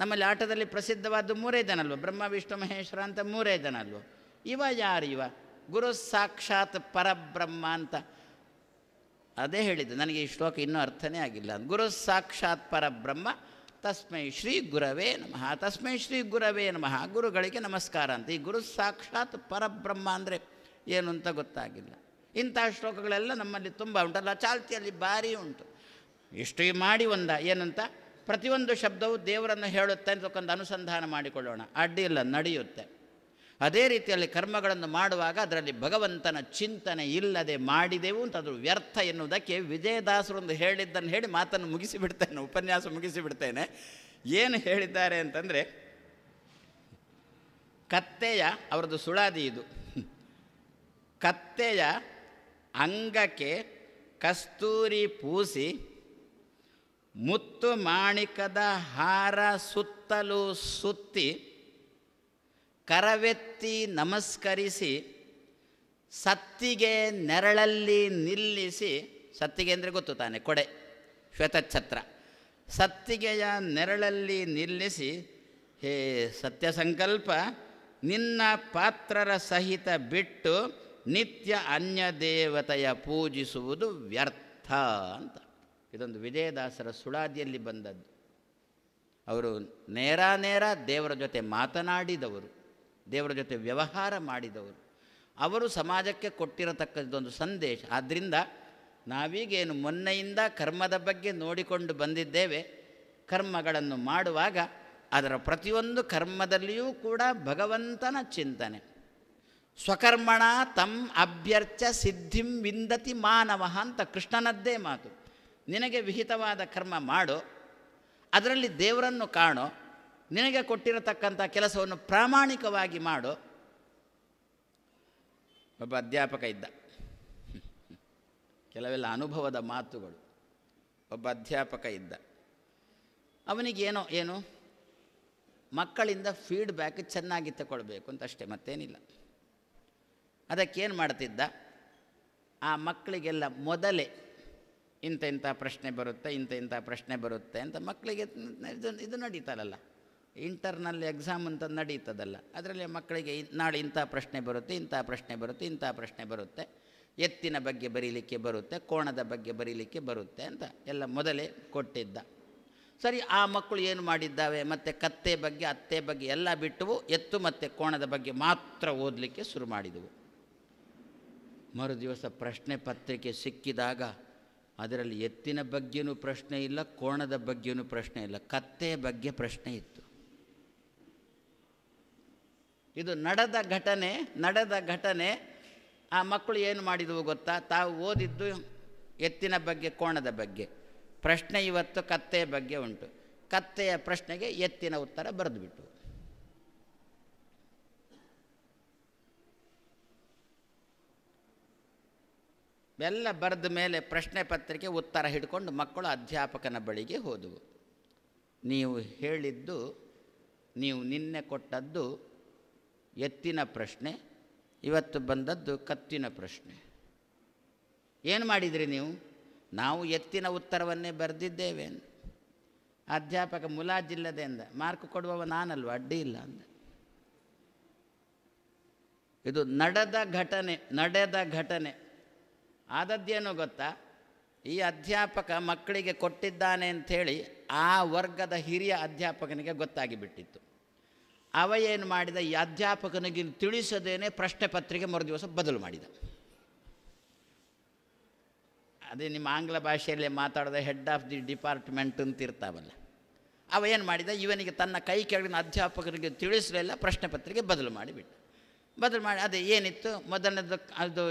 ನಮ್ಮಲ್ಲಿ ಆಟದಲ್ಲಿ ಪ್ರಸಿದ್ಧವಾದ್ದು ಮೂರೇ ಜನ ಅಲ್ವ ಬ್ರಹ್ಮ ವಿಷ್ಣು ಮಹೇಶ್ವರ ಅಂತ ಮೂರೇ ಜನ ಅಲ್ವ ಇವ ಯಾರು ಇವ ಗುರು ಸಾಕ್ಷಾತ್ ಪರಬ್ರಹ್ಮ ಅಂತ ಅದೇ ಹೇಳಿದ್ದು ನನಗೆ ಈ ಶ್ಲೋಕ ಇನ್ನೂ ಅರ್ಥನೇ ಆಗಿಲ್ಲ ಗುರು ಸಾಕ್ಷಾತ್ ಪರಬ್ರಹ್ಮ ತಸ್ಮೈ ಶ್ರೀ ಗುರವೇ ನಮಃ ತಸ್ಮೈ ಶ್ರೀ ಗುರವೇ ನಮಃ ಗುರುಗಳಿಗೆ ನಮಸ್ಕಾರ ಅಂತ ಈ ಗುರು ಸಾಕ್ಷಾತ್ ಪರಬ್ರಹ್ಮ ಅಂದರೆ ಏನು ಅಂತ ಗೊತ್ತಾಗಿಲ್ಲ ಇಂಥ ಶ್ಲೋಕಗಳೆಲ್ಲ ನಮ್ಮಲ್ಲಿ ತುಂಬ ಉಂಟಲ್ಲ ಚಾಲ್ತಿಯಲ್ಲಿ ಭಾರಿ ಉಂಟು ಇಷ್ಟು ಮಾಡಿ ಒಂದ ಏನಂತ ಪ್ರತಿಯೊಂದು ಶಬ್ದವು ದೇವರನ್ನು ಹೇಳುತ್ತೆ ಅಂತಕ್ಕಂಥ ಅನುಸಂಧಾನ ಮಾಡಿಕೊಳ್ಳೋಣ ಅಡ್ಡಿಯಿಲ್ಲ ನಡೆಯುತ್ತೆ ಅದೇ ರೀತಿಯಲ್ಲಿ ಕರ್ಮಗಳನ್ನು ಮಾಡುವಾಗ ಅದರಲ್ಲಿ ಭಗವಂತನ ಚಿಂತನೆ ಇಲ್ಲದೆ ಮಾಡಿದೆವು ಅಂತ ಅದು ವ್ಯರ್ಥ ಎನ್ನುವುದಕ್ಕೆ ವಿಜಯದಾಸರೊಂದು ಹೇಳಿದ್ದನ್ನು ಹೇಳಿ ಮಾತನ್ನು ಮುಗಿಸಿಬಿಡ್ತೇನೆ ಉಪನ್ಯಾಸ ಮುಗಿಸಿಬಿಡ್ತೇನೆ ಏನು ಹೇಳಿದ್ದಾರೆ ಅಂತಂದರೆ ಕತ್ತೆಯ ಅವರದು ಸುಳಾದಿ ಇದು ಕತ್ತೆಯ ಅಂಗಕ್ಕೆ ಕಸ್ತೂರಿ ಪೂಸಿ ಮುತ್ತು ಮಾಣಿಕದ ಹಾರ ಸುತ್ತಲೂ ಸುತ್ತಿ ಕರವೆತ್ತಿ ನಮಸ್ಕರಿಸಿ ಸತ್ತಿಗೆ ನೆರಳಲ್ಲಿ ನಿಲ್ಲಿಸಿ ಸತ್ತಿಗೆ ಅಂದರೆ ಗೊತ್ತು ತಾನೆ ಕೊಡೆ ಶ್ವೇತಛತ್ರ ಸತ್ತಿಗೆಯ ನೆರಳಲ್ಲಿ ನಿಲ್ಲಿಸಿ ಹೇ ಸತ್ಯ ಸಂಕಲ್ಪ ನಿನ್ನ ಪಾತ್ರರ ಸಹಿತ ಬಿಟ್ಟು ನಿತ್ಯ ಅನ್ಯ ದೇವತೆಯ ಪೂಜಿಸುವುದು ವ್ಯರ್ಥ ಅಂತ ಇದೊಂದು ವಿಜಯದಾಸರ ಸುಳಾದಿಯಲ್ಲಿ ಬಂದದ್ದು ಅವರು ನೇರ ನೇರ ದೇವರ ಜೊತೆ ಮಾತನಾಡಿದವರು ದೇವರ ಜೊತೆ ವ್ಯವಹಾರ ಮಾಡಿದವರು ಅವರು ಸಮಾಜಕ್ಕೆ ಕೊಟ್ಟಿರತಕ್ಕದ್ದೊಂದು ಸಂದೇಶ ಆದ್ದರಿಂದ ನಾವೀಗೇನು ಮೊನ್ನೆಯಿಂದ ಕರ್ಮದ ಬಗ್ಗೆ ನೋಡಿಕೊಂಡು ಬಂದಿದ್ದೇವೆ ಕರ್ಮಗಳನ್ನು ಮಾಡುವಾಗ ಅದರ ಪ್ರತಿಯೊಂದು ಕರ್ಮದಲ್ಲಿಯೂ ಕೂಡ ಭಗವಂತನ ಚಿಂತನೆ ಸ್ವಕರ್ಮಣ ತಮ್ ಅಭ್ಯರ್ಥ ಸಿದ್ಧಿಂ ವಿಂದತಿ ಮಾನವ ಅಂತ ಕೃಷ್ಣನದ್ದೇ ಮಾತು ನಿನಗೆ ವಿಹಿತವಾದ ಕರ್ಮ ಮಾಡು ಅದರಲ್ಲಿ ದೇವರನ್ನು ಕಾಣೋ ನಿನಗೆ ಕೊಟ್ಟಿರತಕ್ಕಂಥ ಕೆಲಸವನ್ನು ಪ್ರಾಮಾಣಿಕವಾಗಿ ಮಾಡು ಒಬ್ಬ ಅಧ್ಯಾಪಕ ಇದ್ದ ಕೆಲವೆಲ್ಲ ಅನುಭವದ ಮಾತುಗಳು ಒಬ್ಬ ಅಧ್ಯಾಪಕ ಇದ್ದ ಅವನಿಗೇನೋ ಏನು ಮಕ್ಕಳಿಂದ ಫೀಡ್ಬ್ಯಾಕ್ ಚೆನ್ನಾಗಿ ತಗೊಳ್ಬೇಕು ಅಂತ ಅಷ್ಟೇ ಮತ್ತೇನಿಲ್ಲ ಅದಕ್ಕೇನು ಮಾಡ್ತಿದ್ದ ಆ ಮಕ್ಕಳಿಗೆಲ್ಲ ಮೊದಲೇ ಇಂಥ ಇಂಥ ಪ್ರಶ್ನೆ ಬರುತ್ತೆ ಇಂಥ ಇಂಥ ಪ್ರಶ್ನೆ ಬರುತ್ತೆ ಅಂತ ಮಕ್ಕಳಿಗೆ ಇದು ಇದು ನಡೀತಾರಲ್ಲ ಇಂಟರ್ನಲ್ ಎಕ್ಸಾಮ್ ಅಂತ ನಡೀತದಲ್ಲ ಅದರಲ್ಲಿ ಮಕ್ಕಳಿಗೆ ನಾಳೆ ಇಂಥ ಪ್ರಶ್ನೆ ಬರುತ್ತೆ ಇಂಥ ಪ್ರಶ್ನೆ ಬರುತ್ತೆ ಇಂಥ ಪ್ರಶ್ನೆ ಬರುತ್ತೆ ಎತ್ತಿನ ಬಗ್ಗೆ ಬರೀಲಿಕ್ಕೆ ಬರುತ್ತೆ ಕೋಣದ ಬಗ್ಗೆ ಬರೀಲಿಕ್ಕೆ ಬರುತ್ತೆ ಅಂತ ಎಲ್ಲ ಮೊದಲೇ ಕೊಟ್ಟಿದ್ದ ಸರಿ ಆ ಮಕ್ಕಳು ಏನು ಮಾಡಿದ್ದಾವೆ ಮತ್ತು ಕತ್ತೆ ಬಗ್ಗೆ ಅತ್ತೆ ಬಗ್ಗೆ ಎಲ್ಲ ಬಿಟ್ಟುವು ಎತ್ತು ಮತ್ತು ಕೋಣದ ಬಗ್ಗೆ ಮಾತ್ರ ಓದಲಿಕ್ಕೆ ಶುರು ಮಾಡಿದವು ಮರುದಿವಸ ಪ್ರಶ್ನೆ ಪತ್ರಿಕೆ ಸಿಕ್ಕಿದಾಗ ಅದರಲ್ಲಿ ಎತ್ತಿನ ಬಗ್ಗೆಯೂ ಪ್ರಶ್ನೆ ಇಲ್ಲ ಕೋಣದ ಬಗ್ಗೆಯೂ ಪ್ರಶ್ನೆ ಇಲ್ಲ ಕತ್ತೆ ಬಗ್ಗೆ ಪ್ರಶ್ನೆ ಇತ್ತು ಇದು ನಡೆದ ಘಟನೆ ನಡೆದ ಘಟನೆ ಆ ಮಕ್ಕಳು ಏನು ಮಾಡಿದವು ಗೊತ್ತಾ ತಾವು ಓದಿದ್ದು ಎತ್ತಿನ ಬಗ್ಗೆ ಕೋಣದ ಬಗ್ಗೆ ಪ್ರಶ್ನೆ ಇವತ್ತು ಕತ್ತೆಯ ಬಗ್ಗೆ ಉಂಟು ಕತ್ತೆಯ ಪ್ರಶ್ನೆಗೆ ಎತ್ತಿನ ಉತ್ತರ ಬರೆದುಬಿಟ್ಟು ಎಲ್ಲ ಬರೆದ ಮೇಲೆ ಪ್ರಶ್ನೆ ಪತ್ರಿಕೆ ಉತ್ತರ ಹಿಡ್ಕೊಂಡು ಮಕ್ಕಳು ಅಧ್ಯಾಪಕನ ಬಳಿಗೆ ಹೋದವು ನೀವು ಹೇಳಿದ್ದು ನೀವು ನಿನ್ನೆ ಕೊಟ್ಟದ್ದು ಎತ್ತಿನ ಪ್ರಶ್ನೆ ಇವತ್ತು ಬಂದದ್ದು ಕತ್ತಿನ ಪ್ರಶ್ನೆ ಏನು ಮಾಡಿದಿರಿ ನೀವು ನಾವು ಎತ್ತಿನ ಉತ್ತರವನ್ನೇ ಬರೆದಿದ್ದೇವೆ ಅಧ್ಯಾಪಕ ಮುಲಾಜಿಲ್ಲದೆ ಅಂದ ಮಾರ್ಕ್ ಕೊಡುವವ ನಾನಲ್ವ ಅಡ್ಡಿ ಇಲ್ಲ ಅಂದ ಇದು ನಡೆದ ಘಟನೆ ನಡೆದ ಘಟನೆ ಆದದ್ದೇನೋ ಗೊತ್ತಾ ಈ ಅಧ್ಯಾಪಕ ಮಕ್ಕಳಿಗೆ ಕೊಟ್ಟಿದ್ದಾನೆ ಅಂಥೇಳಿ ಆ ವರ್ಗದ ಹಿರಿಯ ಅಧ್ಯಾಪಕನಿಗೆ ಗೊತ್ತಾಗಿಬಿಟ್ಟಿತ್ತು ಅವ ಏನು ಮಾಡಿದ ಈ ಅಧ್ಯಾಪಕನಿಗೆ ತಿಳಿಸದೇನೆ ಪ್ರಶ್ನೆ ಪತ್ರಿಕೆ ಮರು ದಿವಸ ಬದಲು ಮಾಡಿದ ಅದೇ ನಿಮ್ಮ ಆಂಗ್ಲ ಭಾಷೆಯಲ್ಲೇ ಮಾತಾಡಿದ ಹೆಡ್ ಆಫ್ ದಿ ಡಿಪಾರ್ಟ್ಮೆಂಟ್ ಅಂತ ಇರ್ತಾವಲ್ಲ ಅವ ಏನು ಮಾಡಿದ ಇವನಿಗೆ ತನ್ನ ಕೈ ಕೆಳಗಿನ ಅಧ್ಯಾಪಕರಿಗೆ ತಿಳಿಸಲಿಲ್ಲ ಪ್ರಶ್ನೆ ಪತ್ರಿಕೆ ಬದಲು ಮಾಡಿಬಿಟ್ಟ ಬದಲು ಮಾಡಿ ಅದೇ ಏನಿತ್ತು ಮೊದಲನೇದು ಅದು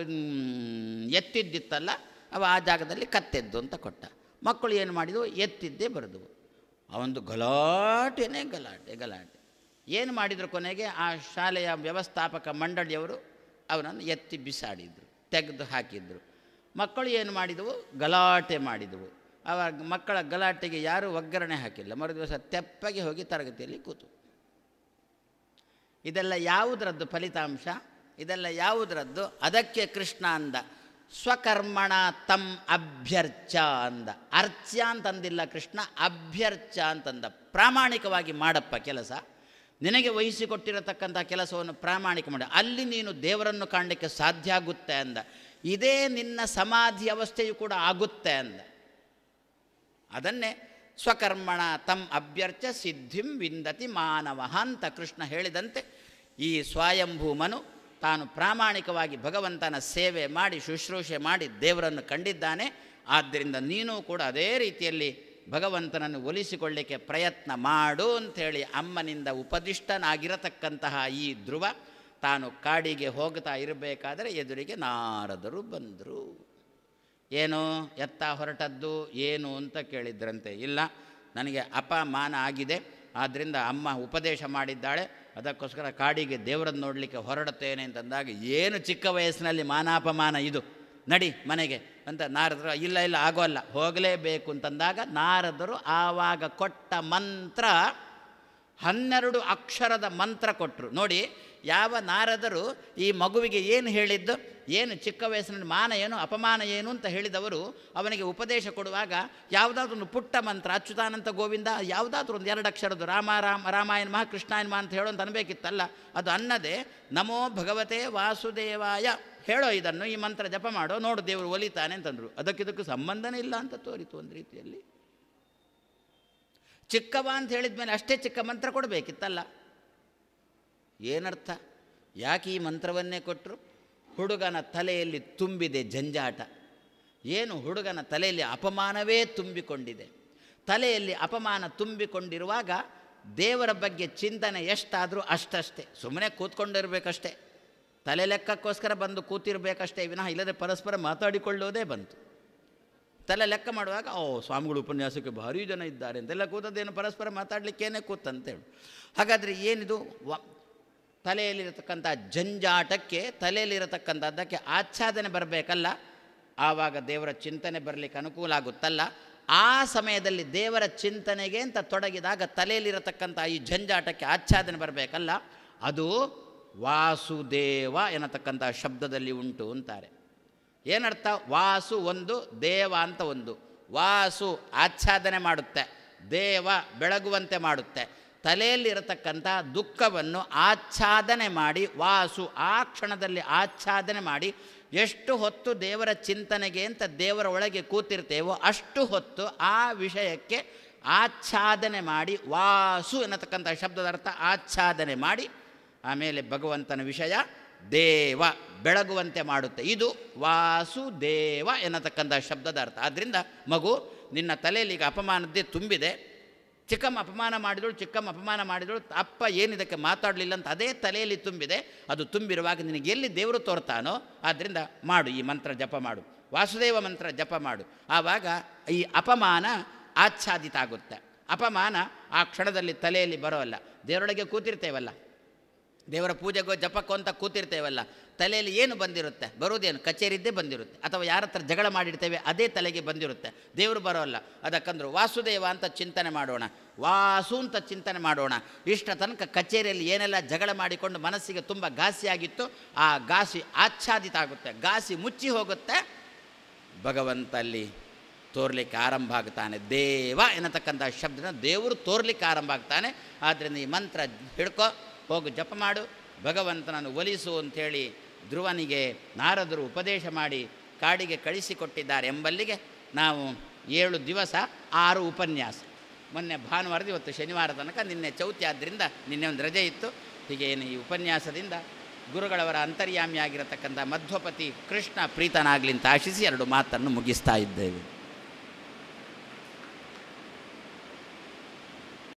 ಎತ್ತಿದ್ದಿತ್ತಲ್ಲ ಅವ ಆ ಜಾಗದಲ್ಲಿ ಕತ್ತೆದ್ದು ಅಂತ ಕೊಟ್ಟ ಮಕ್ಕಳು ಏನು ಮಾಡಿದವು ಎತ್ತಿದ್ದೇ ಬರೆದವು ಅವನದು ಗಲಾಟೆನೇ ಗಲಾಟೆ ಗಲಾಟೆ ಏನು ಮಾಡಿದರು ಕೊನೆಗೆ ಆ ಶಾಲೆಯ ವ್ಯವಸ್ಥಾಪಕ ಮಂಡಳಿಯವರು ಅವನನ್ನು ಎತ್ತಿ ಬಿಸಾಡಿದರು ತೆಗೆದು ಹಾಕಿದರು ಮಕ್ಕಳು ಏನು ಮಾಡಿದವು ಗಲಾಟೆ ಮಾಡಿದವು ಅವ ಮಕ್ಕಳ ಗಲಾಟೆಗೆ ಯಾರೂ ಒಗ್ಗರಣೆ ಹಾಕಿಲ್ಲ ಮರು ದಿವಸ ತೆಪ್ಪಗೆ ಹೋಗಿ ತರಗತಿಯಲ್ಲಿ ಕೂತು ಇದೆಲ್ಲ ಯಾವುದರದ್ದು ಫಲಿತಾಂಶ ಇದೆಲ್ಲ ಯಾವುದರದ್ದು ಅದಕ್ಕೆ ಕೃಷ್ಣ ಅಂದ ಸ್ವಕರ್ಮಣ ತಮ್ ಅಭ್ಯರ್ಚ ಅಂದ ಅರ್ಚ ಅಂತಂದಿಲ್ಲ ಕೃಷ್ಣ ಅಭ್ಯರ್ಚ ಅಂತಂದ ಪ್ರಾಮಾಣಿಕವಾಗಿ ಮಾಡಪ್ಪ ಕೆಲಸ ನಿನಗೆ ವಹಿಸಿಕೊಟ್ಟಿರತಕ್ಕಂಥ ಕೆಲಸವನ್ನು ಪ್ರಾಮಾಣಿಕ ಮಾಡಿ ಅಲ್ಲಿ ನೀನು ದೇವರನ್ನು ಕಾಣಲಿಕ್ಕೆ ಸಾಧ್ಯ ಆಗುತ್ತೆ ಅಂದ ಇದೇ ನಿನ್ನ ಸಮಾಧಿ ಅವಸ್ಥೆಯು ಕೂಡ ಆಗುತ್ತೆ ಅಂದ ಅದನ್ನೇ ಸ್ವಕರ್ಮಣ ತಮ್ ಅಭ್ಯರ್ಚ ಸಿದ್ಧಿಂ ವಿಂದತಿ ಮಾನವ ಅಂತ ಕೃಷ್ಣ ಹೇಳಿದಂತೆ ಈ ಸ್ವಾಯಂಭೂಮನು ತಾನು ಪ್ರಾಮಾಣಿಕವಾಗಿ ಭಗವಂತನ ಸೇವೆ ಮಾಡಿ ಶುಶ್ರೂಷೆ ಮಾಡಿ ದೇವರನ್ನು ಕಂಡಿದ್ದಾನೆ ಆದ್ದರಿಂದ ನೀನು ಕೂಡ ಅದೇ ರೀತಿಯಲ್ಲಿ ಭಗವಂತನನ್ನು ಒಲಿಸಿಕೊಳ್ಳಿಕ್ಕೆ ಪ್ರಯತ್ನ ಮಾಡು ಅಂಥೇಳಿ ಅಮ್ಮನಿಂದ ಉಪದಿಷ್ಟನಾಗಿರತಕ್ಕಂತಹ ಈ ಧ್ರುವ ತಾನು ಕಾಡಿಗೆ ಹೋಗ್ತಾ ಇರಬೇಕಾದರೆ ಎದುರಿಗೆ ನಾರದರು ಬಂದರು ಏನು ಎತ್ತ ಹೊರಟದ್ದು ಏನು ಅಂತ ಕೇಳಿದ್ರಂತೆ ಇಲ್ಲ ನನಗೆ ಅಪಮಾನ ಆಗಿದೆ ಆದ್ದರಿಂದ ಅಮ್ಮ ಉಪದೇಶ ಮಾಡಿದ್ದಾಳೆ ಅದಕ್ಕೋಸ್ಕರ ಕಾಡಿಗೆ ದೇವರನ್ನು ನೋಡಲಿಕ್ಕೆ ಹೊರಡುತ್ತೇನೆ ಅಂತಂದಾಗ ಏನು ಚಿಕ್ಕ ವಯಸ್ಸಿನಲ್ಲಿ ಮಾನಾಪಮಾನ ಇದು ನಡಿ ಮನೆಗೆ ಅಂತ ನಾರದರು ಇಲ್ಲ ಇಲ್ಲ ಆಗೋಲ್ಲ ಹೋಗಲೇಬೇಕು ಅಂತಂದಾಗ ನಾರದರು ಆವಾಗ ಕೊಟ್ಟ ಮಂತ್ರ ಹನ್ನೆರಡು ಅಕ್ಷರದ ಮಂತ್ರ ಕೊಟ್ಟರು ನೋಡಿ ಯಾವ ನಾರದರು ಈ ಮಗುವಿಗೆ ಏನು ಹೇಳಿದ್ದು ಏನು ಚಿಕ್ಕ ವಯಸ್ಸಿನಲ್ಲಿ ಮಾನ ಏನು ಅಪಮಾನ ಏನು ಅಂತ ಹೇಳಿದವರು ಅವನಿಗೆ ಉಪದೇಶ ಕೊಡುವಾಗ ಒಂದು ಪುಟ್ಟ ಮಂತ್ರ ಅಚ್ಯುತಾನಂತ ಗೋವಿಂದ ಯಾವುದಾದ್ರೂ ಒಂದು ಎರಡು ಅಕ್ಷರದ್ದು ರಾಮ ರಾಮ ರಾಮಾಯಣ ಮಹಾ ಕೃಷ್ಣಾಯನ್ಮ ಅಂತ ಹೇಳೋ ಅನ್ಬೇಕಿತ್ತಲ್ಲ ಅದು ಅನ್ನದೇ ನಮೋ ಭಗವತೆ ವಾಸುದೇವಾಯ ಹೇಳೋ ಇದನ್ನು ಈ ಮಂತ್ರ ಜಪ ಮಾಡೋ ನೋಡು ದೇವರು ಒಲಿತಾನೆ ಅಂತಂದರು ಅದಕ್ಕಿದಕ್ಕೂ ಸಂಬಂಧನೇ ಇಲ್ಲ ಅಂತ ತೋರಿತು ಒಂದು ರೀತಿಯಲ್ಲಿ ಚಿಕ್ಕವ ಅಂತ ಹೇಳಿದ ಮೇಲೆ ಅಷ್ಟೇ ಚಿಕ್ಕ ಮಂತ್ರ ಕೊಡಬೇಕಿತ್ತಲ್ಲ ಏನರ್ಥ ಯಾಕೆ ಈ ಮಂತ್ರವನ್ನೇ ಕೊಟ್ಟರು ಹುಡುಗನ ತಲೆಯಲ್ಲಿ ತುಂಬಿದೆ ಜಂಜಾಟ ಏನು ಹುಡುಗನ ತಲೆಯಲ್ಲಿ ಅಪಮಾನವೇ ತುಂಬಿಕೊಂಡಿದೆ ತಲೆಯಲ್ಲಿ ಅಪಮಾನ ತುಂಬಿಕೊಂಡಿರುವಾಗ ದೇವರ ಬಗ್ಗೆ ಚಿಂತನೆ ಎಷ್ಟಾದರೂ ಅಷ್ಟಷ್ಟೇ ಸುಮ್ಮನೆ ಕೂತ್ಕೊಂಡಿರಬೇಕಷ್ಟೇ ತಲೆ ಲೆಕ್ಕಕ್ಕೋಸ್ಕರ ಬಂದು ಕೂತಿರಬೇಕಷ್ಟೇ ವಿನಃ ಇಲ್ಲದೆ ಪರಸ್ಪರ ಮಾತಾಡಿಕೊಳ್ಳೋದೇ ಬಂತು ತಲೆ ಲೆಕ್ಕ ಮಾಡುವಾಗ ಓ ಸ್ವಾಮಿಗಳು ಉಪನ್ಯಾಸಕ್ಕೆ ಭಾರಿ ಜನ ಇದ್ದಾರೆ ಅಂತೆಲ್ಲ ಕೂತದ್ದೇನು ಪರಸ್ಪರ ಮಾತಾಡಲಿಕ್ಕೇನೆ ಕೂತಂತೇಳು ಹಾಗಾದರೆ ಏನಿದು ವ ತಲೆಯಲ್ಲಿರತಕ್ಕಂಥ ಜಂಜಾಟಕ್ಕೆ ತಲೆಯಲ್ಲಿರತಕ್ಕಂಥದ್ದಕ್ಕೆ ಆಚ್ಛಾದನೆ ಬರಬೇಕಲ್ಲ ಆವಾಗ ದೇವರ ಚಿಂತನೆ ಬರಲಿಕ್ಕೆ ಅನುಕೂಲ ಆಗುತ್ತಲ್ಲ ಆ ಸಮಯದಲ್ಲಿ ದೇವರ ಚಿಂತನೆಗೆ ಅಂತ ತೊಡಗಿದಾಗ ತಲೆಯಲ್ಲಿರತಕ್ಕಂಥ ಈ ಜಂಜಾಟಕ್ಕೆ ಆಚ್ಛಾದನೆ ಬರಬೇಕಲ್ಲ ಅದು ವಾಸುದೇವ ಎನ್ನತಕ್ಕಂಥ ಶಬ್ದದಲ್ಲಿ ಉಂಟು ಅಂತಾರೆ ಏನರ್ಥ ವಾಸು ಒಂದು ದೇವ ಅಂತ ಒಂದು ವಾಸು ಆಚ್ಛಾದನೆ ಮಾಡುತ್ತೆ ದೇವ ಬೆಳಗುವಂತೆ ಮಾಡುತ್ತೆ ತಲೆಯಲ್ಲಿರತಕ್ಕಂಥ ದುಃಖವನ್ನು ಆಚ್ಛಾದನೆ ಮಾಡಿ ವಾಸು ಆ ಕ್ಷಣದಲ್ಲಿ ಆಚ್ಛಾದನೆ ಮಾಡಿ ಎಷ್ಟು ಹೊತ್ತು ದೇವರ ಚಿಂತನೆಗೆ ಅಂತ ದೇವರ ಒಳಗೆ ಕೂತಿರ್ತೇವೋ ಅಷ್ಟು ಹೊತ್ತು ಆ ವಿಷಯಕ್ಕೆ ಆಚ್ಛಾದನೆ ಮಾಡಿ ವಾಸು ಎನ್ನತಕ್ಕಂಥ ಶಬ್ದದ ಅರ್ಥ ಆಚ್ಛಾದನೆ ಮಾಡಿ ಆಮೇಲೆ ಭಗವಂತನ ವಿಷಯ ದೇವ ಬೆಳಗುವಂತೆ ಮಾಡುತ್ತೆ ಇದು ವಾಸುದೇವ ಎನ್ನತಕ್ಕಂಥ ಶಬ್ದದ ಅರ್ಥ ಆದ್ದರಿಂದ ಮಗು ನಿನ್ನ ತಲೆಯಲ್ಲಿ ಈಗ ಅಪಮಾನದ್ದೇ ತುಂಬಿದೆ ಚಿಕ್ಕಮ್ಮ ಅಪಮಾನ ಮಾಡಿದಳು ಚಿಕ್ಕಮ್ಮ ಅಪಮಾನ ಮಾಡಿದಳು ಅಪ್ಪ ಏನಿದಕ್ಕೆ ಮಾತಾಡಲಿಲ್ಲ ಅಂತ ಅದೇ ತಲೆಯಲ್ಲಿ ತುಂಬಿದೆ ಅದು ತುಂಬಿರುವಾಗ ನಿನಗೆ ಎಲ್ಲಿ ದೇವರು ತೋರ್ತಾನೋ ಆದ್ದರಿಂದ ಮಾಡು ಈ ಮಂತ್ರ ಜಪ ಮಾಡು ವಾಸುದೇವ ಮಂತ್ರ ಜಪ ಮಾಡು ಆವಾಗ ಈ ಅಪಮಾನ ಆಚ್ಛಾದಿತ ಆಗುತ್ತೆ ಅಪಮಾನ ಆ ಕ್ಷಣದಲ್ಲಿ ತಲೆಯಲ್ಲಿ ಬರೋಲ್ಲ ದೇವರೊಳಗೆ ಕೂತಿರ್ತೇವಲ್ಲ ದೇವರ ಪೂಜೆಗೋ ಜಪಕ್ಕೋ ಅಂತ ಕೂತಿರ್ತೇವಲ್ಲ ತಲೆಯಲ್ಲಿ ಏನು ಬಂದಿರುತ್ತೆ ಬರೋದೇನು ಕಚೇರಿದ್ದೇ ಬಂದಿರುತ್ತೆ ಅಥವಾ ಯಾರ ಹತ್ರ ಜಗಳ ಮಾಡಿರ್ತೇವೆ ಅದೇ ತಲೆಗೆ ಬಂದಿರುತ್ತೆ ದೇವರು ಬರೋಲ್ಲ ಅದಕ್ಕಂದ್ರೆ ವಾಸುದೇವ ಅಂತ ಚಿಂತನೆ ಮಾಡೋಣ ವಾಸು ಅಂತ ಚಿಂತನೆ ಮಾಡೋಣ ಇಷ್ಟ ತನಕ ಕಚೇರಿಯಲ್ಲಿ ಏನೆಲ್ಲ ಜಗಳ ಮಾಡಿಕೊಂಡು ಮನಸ್ಸಿಗೆ ತುಂಬ ಘಾಸಿಯಾಗಿತ್ತು ಆ ಘಾಸಿ ಆಚ್ಛಾದಿತ ಆಗುತ್ತೆ ಘಾಸಿ ಮುಚ್ಚಿ ಹೋಗುತ್ತೆ ಭಗವಂತಲ್ಲಿ ತೋರ್ಲಿಕ್ಕೆ ಆರಂಭ ಆಗ್ತಾನೆ ದೇವ ಎನ್ನತಕ್ಕಂಥ ಶಬ್ದನ ದೇವರು ತೋರ್ಲಿಕ್ಕೆ ಆರಂಭ ಆಗ್ತಾನೆ ಆದ್ದರಿಂದ ಈ ಮಂತ್ರ ಹಿಡ್ಕೋ ಹೋಗು ಜಪ ಮಾಡು ಭಗವಂತನನ್ನು ಒಲಿಸು ಅಂಥೇಳಿ ಧ್ರುವನಿಗೆ ನಾರದರು ಉಪದೇಶ ಮಾಡಿ ಕಾಡಿಗೆ ಕಳಿಸಿಕೊಟ್ಟಿದ್ದಾರೆ ಎಂಬಲ್ಲಿಗೆ ನಾವು ಏಳು ದಿವಸ ಆರು ಉಪನ್ಯಾಸ ಮೊನ್ನೆ ಭಾನುವಾರದ ಇವತ್ತು ಶನಿವಾರ ತನಕ ನಿನ್ನೆ ಚೌತಿ ಆದ್ದರಿಂದ ನಿನ್ನೆ ಒಂದು ರಜೆ ಇತ್ತು ಹೀಗೆ ಏನು ಈ ಉಪನ್ಯಾಸದಿಂದ ಗುರುಗಳವರ ಅಂತರ್ಯಾಮಿಯಾಗಿರತಕ್ಕಂಥ ಮಧ್ವಪತಿ ಕೃಷ್ಣ ಪ್ರೀತನಾಗ್ಲಿಂತ ಆಶಿಸಿ ಎರಡು ಮಾತನ್ನು ಮುಗಿಸ್ತಾ ಇದ್ದೇವೆ